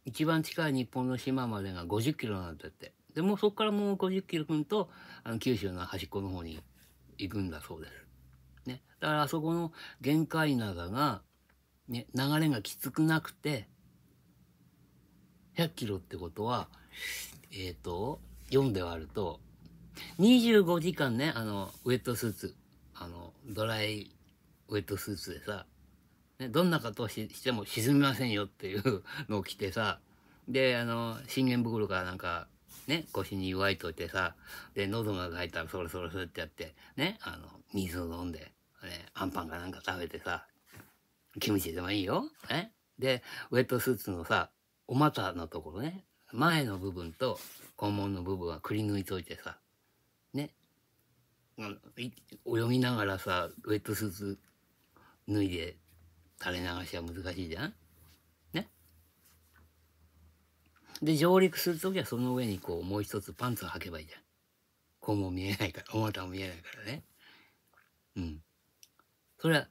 一番近い日本の島までが50キロなんだって。で、もうそこからもう50キロくんと、あの、九州の端っこの方に行くんだそうです。ね。だからあそこの玄界灘が、ね、流れがきつくなくて、100キロってことは、えっ、ー、と、4で割ると、25時間ね、あの、ウェットスーツ、あの、ドライウェットスーツでさ、ね、どんなことをしても沈みませんよっていうのを着てさ、で、あの、信玄袋からなんか、ね、腰に弱いといてさ、で、喉が渇いたらそろそろそろってやって、ね、あの、水を飲んで、ね、アンパンかなんか食べてさ、キムチでもいいよ。ね。で、ウェットスーツのさ、お股のところね、前の部分と肛門の部分はくり抜いといてさ、泳ぎながらさウェットスーツ脱いで垂れ流しは難しいじゃんねで上陸する時はその上にこうもう一つパンツを履けばいいじゃんこうも見えないからお股も見えないからねうんそれは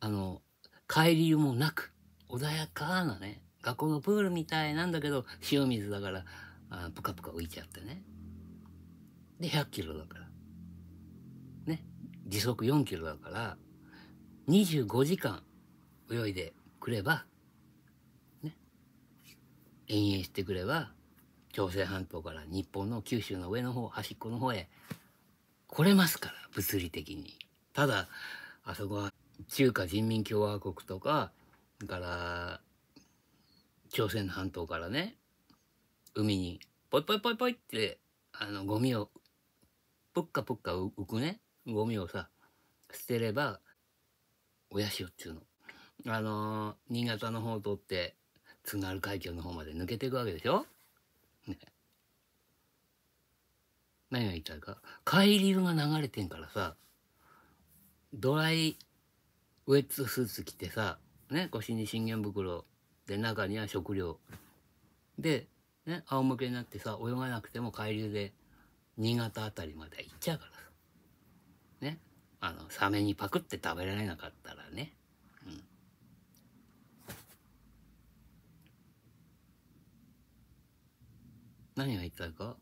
あの帰りもなく穏やかなね学校のプールみたいなんだけど塩水だからあプカプカ浮いちゃってねで100キロだから時速4キロだから、25時間泳いでくれば、ね、延々してくれば、朝鮮半島から日本の九州の上の方、端っこの方へ来れますから、物理的に。ただ、あそこは中華人民共和国とか、から朝鮮半島からね海にポイポイポイポイってあのゴミをぷっかぷっか浮くねゴミをさ、捨てれば、親潮っちゅうの。あのー、新潟の方を通って、津軽海峡の方まで抜けていくわけでしょね。何が言いたいか。海流が流れてんからさ、ドライウェットスーツ着てさ、ね、腰に信玄袋で中には食料。で、ね、仰向けになってさ、泳がなくても海流で新潟辺りまで行っちゃうから。あの、サメにパクって食べられなかったらね。うん。何が言いたいか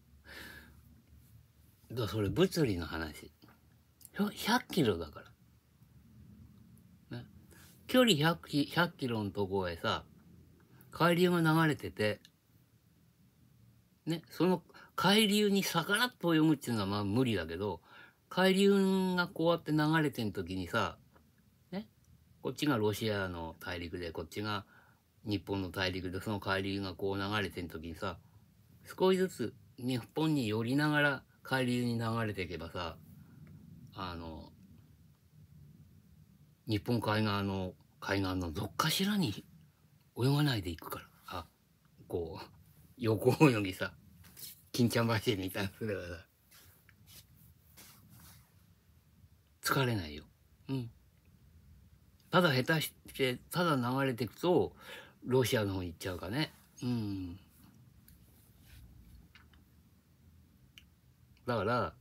だそれ物理の話。100キロだから。ね、距離100キ ,100 キロのとこへさ、海流が流れてて、ね、その海流に逆らって泳ぐっていうのはまあ無理だけど、海流がこうやって流れてる時にさ、ね、こっちがロシアの大陸で、こっちが日本の大陸で、その海流がこう流れてる時にさ、少しずつ日本に寄りながら海流に流れていけばさ、あの、日本海側の海岸のどっかしらに泳がないでいくから、あ、こう、横泳ぎさ、金ちゃん走みたいなすからさ、疲れないよ。うん。ただ下手して、ただ流れていくと、ロシアの方に行っちゃうかね。うん。だから、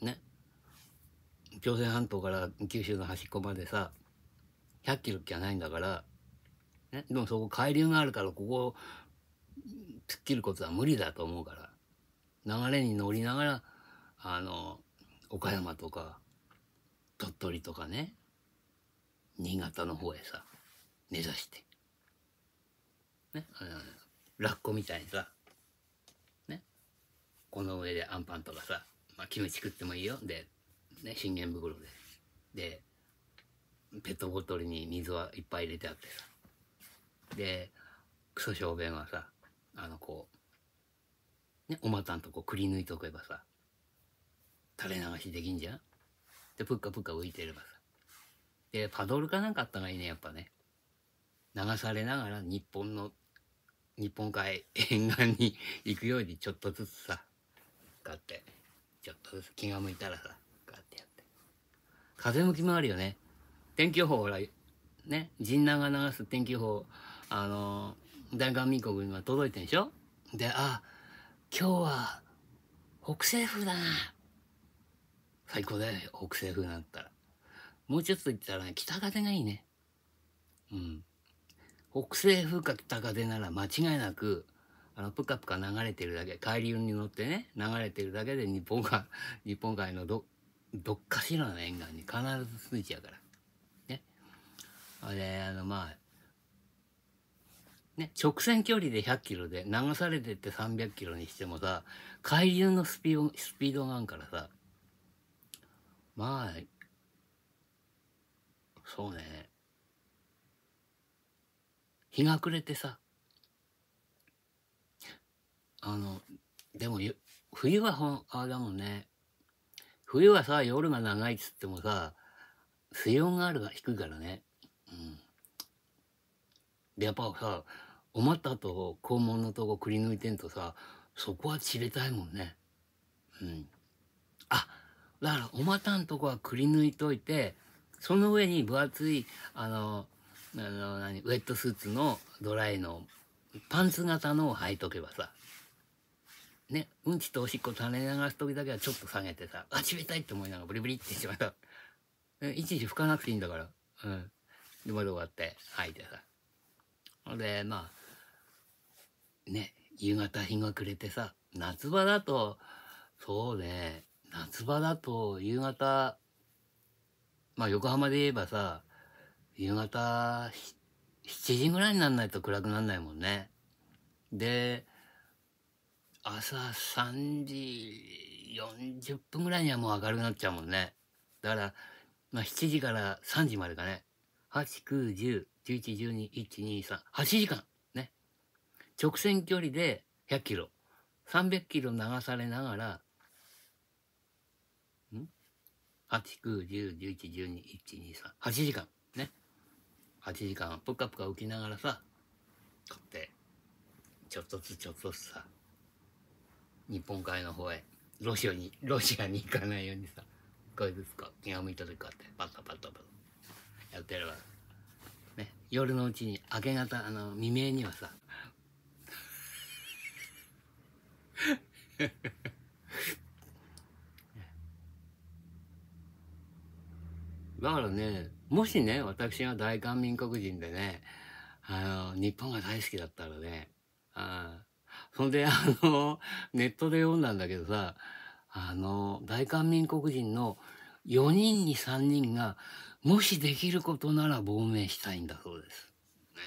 ね。朝鮮半島から九州の端っこまでさ、100キロじゃないんだから、ね。でもそこ海流があるから、ここ突っ切ることは無理だと思うから、流れに乗りながら、あの、岡山とか鳥取とかね新潟の方へさ目指してねラッコみたいにさねこの上でアンパンとかさ、まあ、キムチ食ってもいいよで、ね、信玄袋ででペットボトルに水はいっぱい入れてあってさでクソ小便はさあのこうねお股んとこくり抜いとけばさ垂れ流しできんじゃんで、ぷっかぷっか浮いてればさ。で、パドルかなんかあったらいいね、やっぱね。流されながら日本の、日本海沿岸に行くようにちょっとずつさ、こうやって、ちょっとずつ気が向いたらさ、こうやってやって。風向きもあるよね。天気予報、ほら、ね、人南が流す天気予報、あのー、大韓民国には届いてんでしょで、あ、今日は北西風だな。最高だよね北西風なんったらもうちょっと言ったら、ね、北風がいいねうん北西風か北風なら間違いなくあのぷかぷか流れてるだけ海流に乗ってね流れてるだけで日本が日本海のどどっかしらの沿岸に必ず着いちゃうからねあれあのまあね、直線距離で100キロで流されてって300キロにしてもさ海流のスピードスピードがあるからさまあ、そうね。日が暮れてさ、あの、でも、冬はほん、あだもんね。冬はさ、夜が長いっつってもさ、水温があるが低いからね。うん。で、やっぱさ、おたと肛門のとこくり抜いてんとさ、そこは知れたいもんね。うん。あ、だからお股のとこはくり抜いといてその上に分厚いあのあの何ウェットスーツのドライのパンツ型のを履いとけばさねうんちとおしっこ垂れ流す時だけはちょっと下げてさあ冷たいって思いながらブリブリってしまった [LAUGHS] いちいち拭かなくていいんだからうんで窓割って履いてさでまあね夕方日が暮れてさ夏場だとそうね夏場だと夕方、まあ横浜で言えばさ、夕方7時ぐらいになんないと暗くなんないもんね。で、朝3時40分ぐらいにはもう明るくなっちゃうもんね。だから、まあ7時から3時までかね。8、9、10、11、12、1、2、3、8時間。ね。直線距離で100キロ。300キロ流されながら、8、9、10、11、12、1、2、3、8時間。ね。8時間、ぷかぷか浮きながらさ、こって、ちょっとずつちょっとずつさ、日本海の方へ、ロシアに、ロシアに行かないようにさ、これですか、気が向いた時こうやって、パタパタパタ、やってれば、ね、夜のうちに、明け方、あの、未明にはさ、だからね、もしね、私が大韓民国人でね、あの、日本が大好きだったらね、あそんで、あの、ネットで読んだんだけどさ、あの、大韓民国人の4人に3人が、もしできることなら亡命したいんだそうです。ね、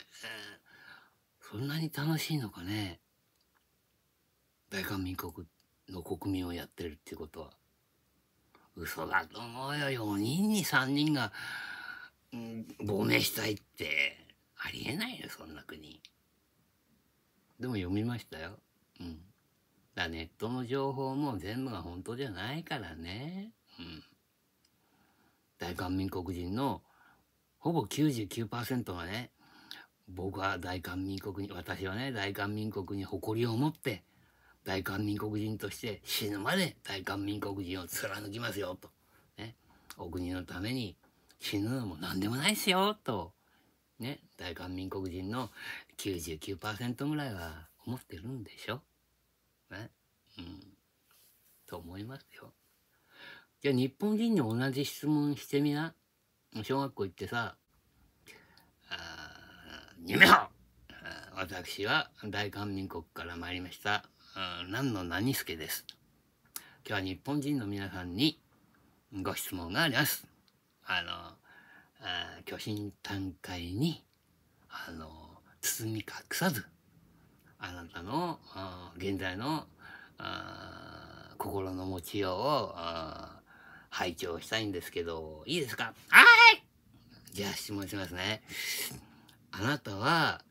そんなに楽しいのかね。大韓民国の国民をやってるっていうことは。嘘だと思うよ。4人に3人が、うん、亡命したいって、ありえないよ、そんな国。でも読みましたよ。うん。だネットの情報も全部が本当じゃないからね。うん。大韓民国人のほぼ99%がね、僕は大韓民国に、私はね、大韓民国に誇りを持って大韓民国人として死ぬまで大韓民国人を貫きますよと、ね、お国のために死ぬのも何でもないですよと、ね、大韓民国人の99%ぐらいは思ってるんでしょ、ねうん、と思いますよ。じゃあ日本人に同じ質問してみな。小学校行ってさ、あ夢私は大韓民国から参りました。何の何助です。今日は日本人の皆さんにご質問があります。あの、あ巨神短会に、あの、包み隠さず、あなたの現在の心の持ちようを拝聴したいんですけど、いいですかはいじゃあ質問しますね。あなたは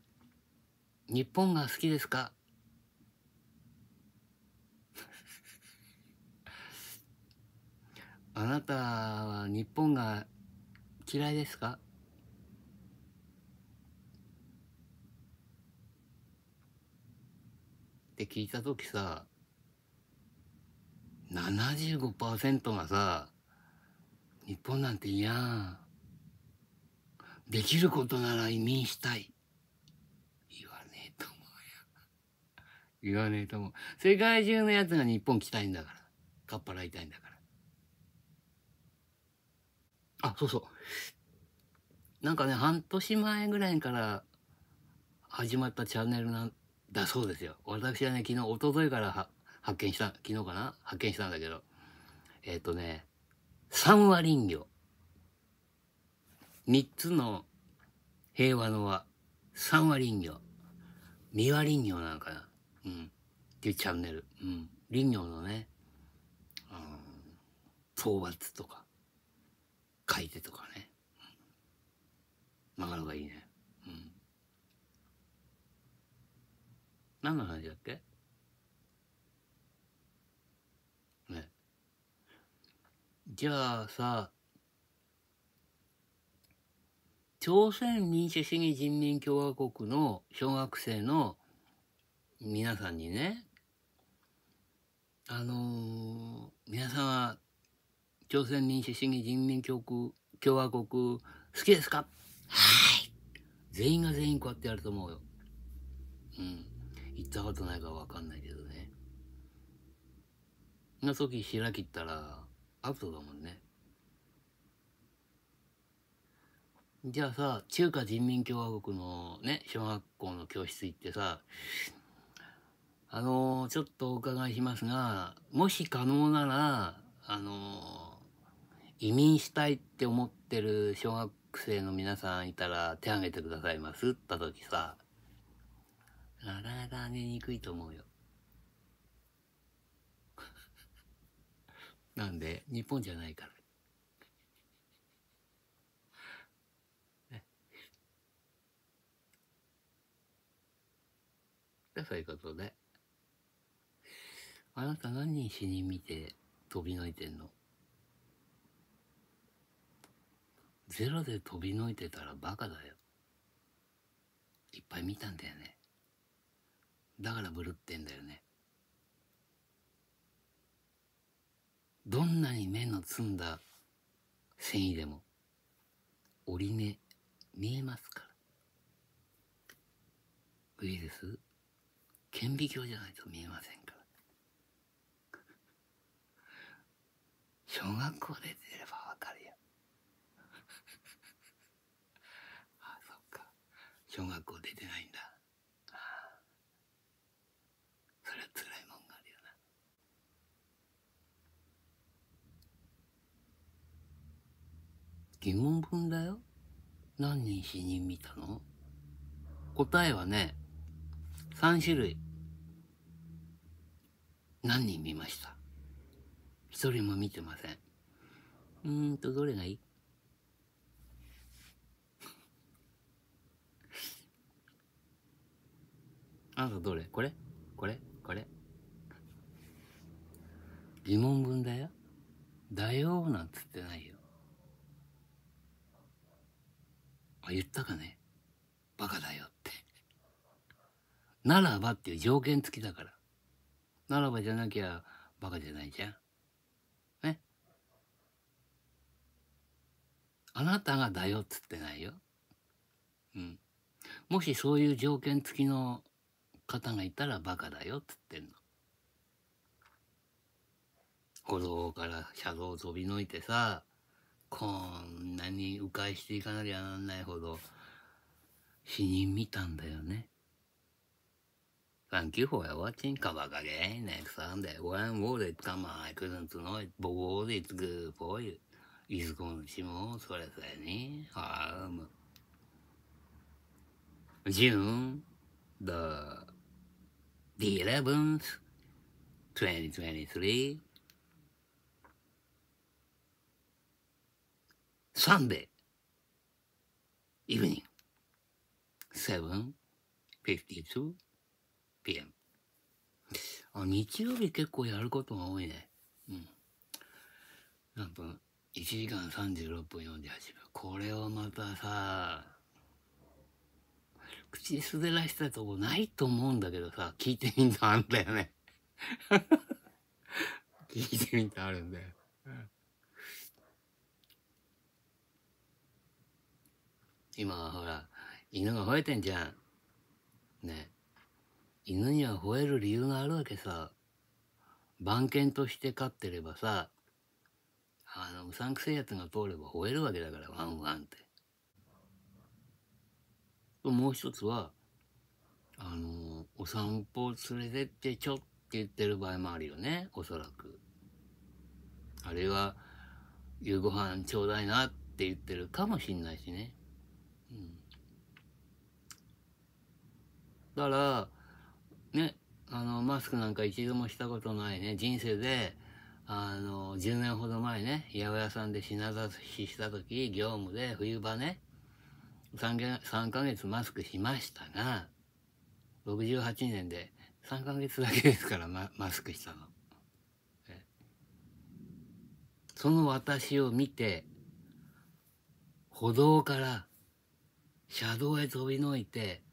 日本が好きですかあなたは日本が嫌いですかって聞いた時さ75%がさ日本なんて嫌できることなら移民したい言わねえと思うよ言わねえと思う世界中のやつが日本来たいんだからかっぱらいたいんだからあ、そうそう。なんかね、半年前ぐらいから始まったチャンネルなんだそうですよ。私はね、昨日、おとといから発見した、昨日かな発見したんだけど。えっ、ー、とね、三和林業。三つの平和の輪。三和林業。三輪林業なのかなうん。っていうチャンネル。うん。林業のね、うん、討伐とか。書いてとかね、うん、なかなかいいねうん何の話だっけねじゃあさ朝鮮民主主義人民共和国の小学生の皆さんにねあのー、皆さんは朝鮮民主主義人民共和国、好きですかはい。全員が全員こうやってやると思うよ。うん。行ったことないか分わかんないけどね。の時開きったら、アウトだもんね。じゃあさ、中華人民共和国のね、小学校の教室行ってさ、あのー、ちょっとお伺いしますが、もし可能なら、あのー移民したいって思ってる小学生の皆さんいたら手挙げてくださいますった時さ、なかなか挙げにくいと思うよ。[LAUGHS] なんで、日本じゃないから。そういうことで。あなた何人死に見て飛び抜いてんのゼロで飛び抜いてたらバカだよいっぱい見たんだよねだからブルってんだよねどんなに目の詰んだ繊維でも折り目見えますからウイルス顕微鏡じゃないと見えませんから小学校でてれば小学校出てないんだそれは辛いもんがあるよな疑問文だよ何人死人見たの答えはね3種類何人見ました一人も見てませんうーんとどれがいいあなたどれこれこれこれ疑問文だよだよなんつってないよあ言ったかねバカだよってならばっていう条件付きだからならばじゃなきゃバカじゃないじゃんねあなたがだよっつってないようんもしそういう条件付きの方がいたらバカだよっつってんの。歩道から車道を飛び抜いてさ、こんなに迂回していかなきゃなんないほど死人見たんだよね。Thank you for watching. Come back again next Sunday when w o r l d come I couldn't know it, but w o r l d good for you. いずこのしもそれさえに、ハーム。ジューン、だ。the 11th, 2023, Sunday evening, 7.52 p.m. あ、日曜日結構やることが多いね。うん。何分 ?1 時間36分48秒。これをまたさ、口滑らしたとこないと思うんだけどさ、聞いてみんとあんだよね。[LAUGHS] 聞いてみんとあるんだよ。今はほら、犬が吠えてんじゃん。ね。犬には吠える理由があるわけさ。番犬として飼ってればさ、あの、うさんくせえやつが通れば吠えるわけだから、ワンワンって。もう一つは、あの、お散歩連れてってちょって言ってる場合もあるよね、おそらく。あるいは、夕ご飯ちょうだいなって言ってるかもしんないしね。うん。だから、ね、あの、マスクなんか一度もしたことないね、人生で、あの、10年ほど前ね、八百屋さんで品出しした時、業務で冬場ね、3, ヶ月マスクしましたが68年で3ヶ月だけですからママスクしたの。その私を見て歩道から車道へ飛びのいて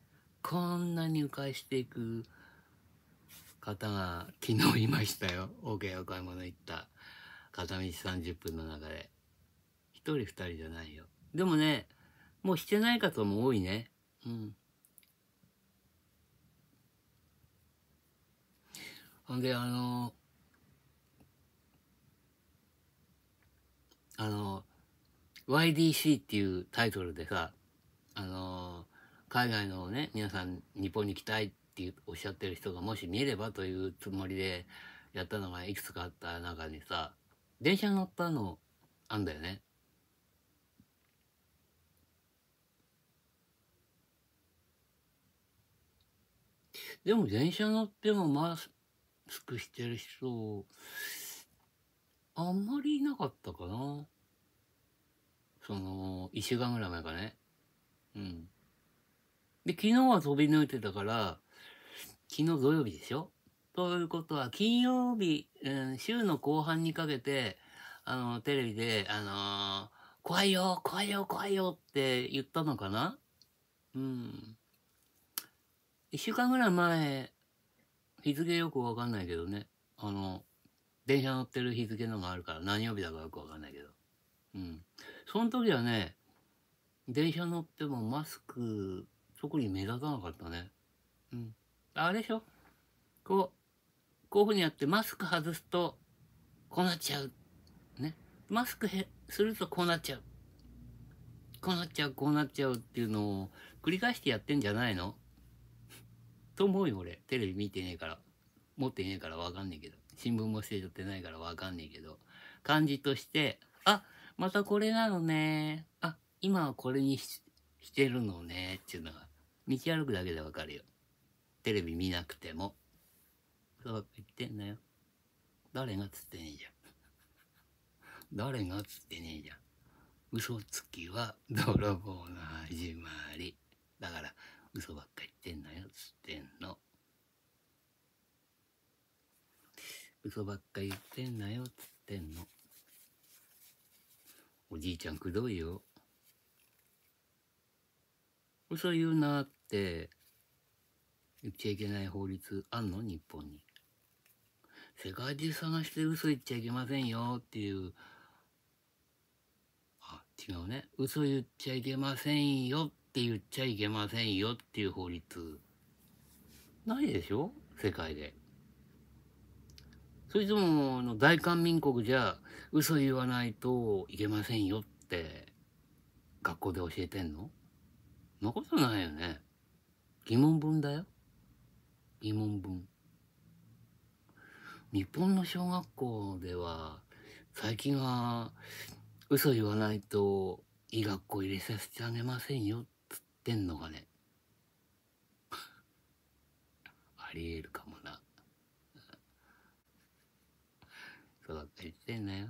こんなに迂回していく方が昨日いましたよ OK お買い物行った片道30分の中で一人二人じゃないよでもねもうしてない方も多いね。うん。ほんで、あのあのー、YDC っていうタイトルでさ、あの海外のね、皆さん日本に来たいっておっしゃってる人がもし見ればというつもりでやったのがいくつかあった中にさ、電車乗ったのあんだよね。でも電車乗ってもマスクしてる人、あんまりいなかったかな。その、1週間ぐらい前かね。うん。で、昨日は飛び抜いてたから、昨日土曜日でしょということは、金曜日、うん、週の後半にかけて、あの、テレビで、あのー、怖いよ、怖いよ、怖いよって言ったのかなうん。一週間ぐらい前、日付よくわかんないけどね。あの、電車乗ってる日付のがあるから何曜日だかよくわかんないけど。うん。その時はね、電車乗ってもマスク、特に目立たなかったね。うん。あれでしょこう、こういうふうにやってマスク外すと、こうなっちゃう。ね。マスクへ、するとこうなっちゃう。こうなっちゃう、こうなっちゃうっていうのを繰り返してやってんじゃないのと思うよ俺テレビ見てねえから持ってねえから分かんねえけど新聞も捨てちゃってないから分かんねえけど漢字としてあまたこれなのねあ今はこれにしてるのねっていうのが道歩くだけで分かるよテレビ見なくてもそう言ってんだよ誰がつってねえじゃん [LAUGHS] 誰がつってねえじゃん嘘つきは泥棒の始まりだから嘘ばっか言ってんのよつってんの嘘ばっか言ってんなよつってんのおじいちゃんくどいよ嘘言うなって言っちゃいけない法律あんの日本に世界中探して嘘言っちゃいけませんよっていうあ違うね嘘言っちゃいけませんよって言っちゃいけませんよっていう法律、ないでしょ世界で。それとも、の大韓民国じゃ嘘言わないといけませんよって学校で教えてんのなことないよね。疑問文だよ。疑問文。日本の小学校では最近は嘘言わないといい学校入れさせてあげませんよってんのかね [LAUGHS] ありえるかもな。そうだって言ってんなよ。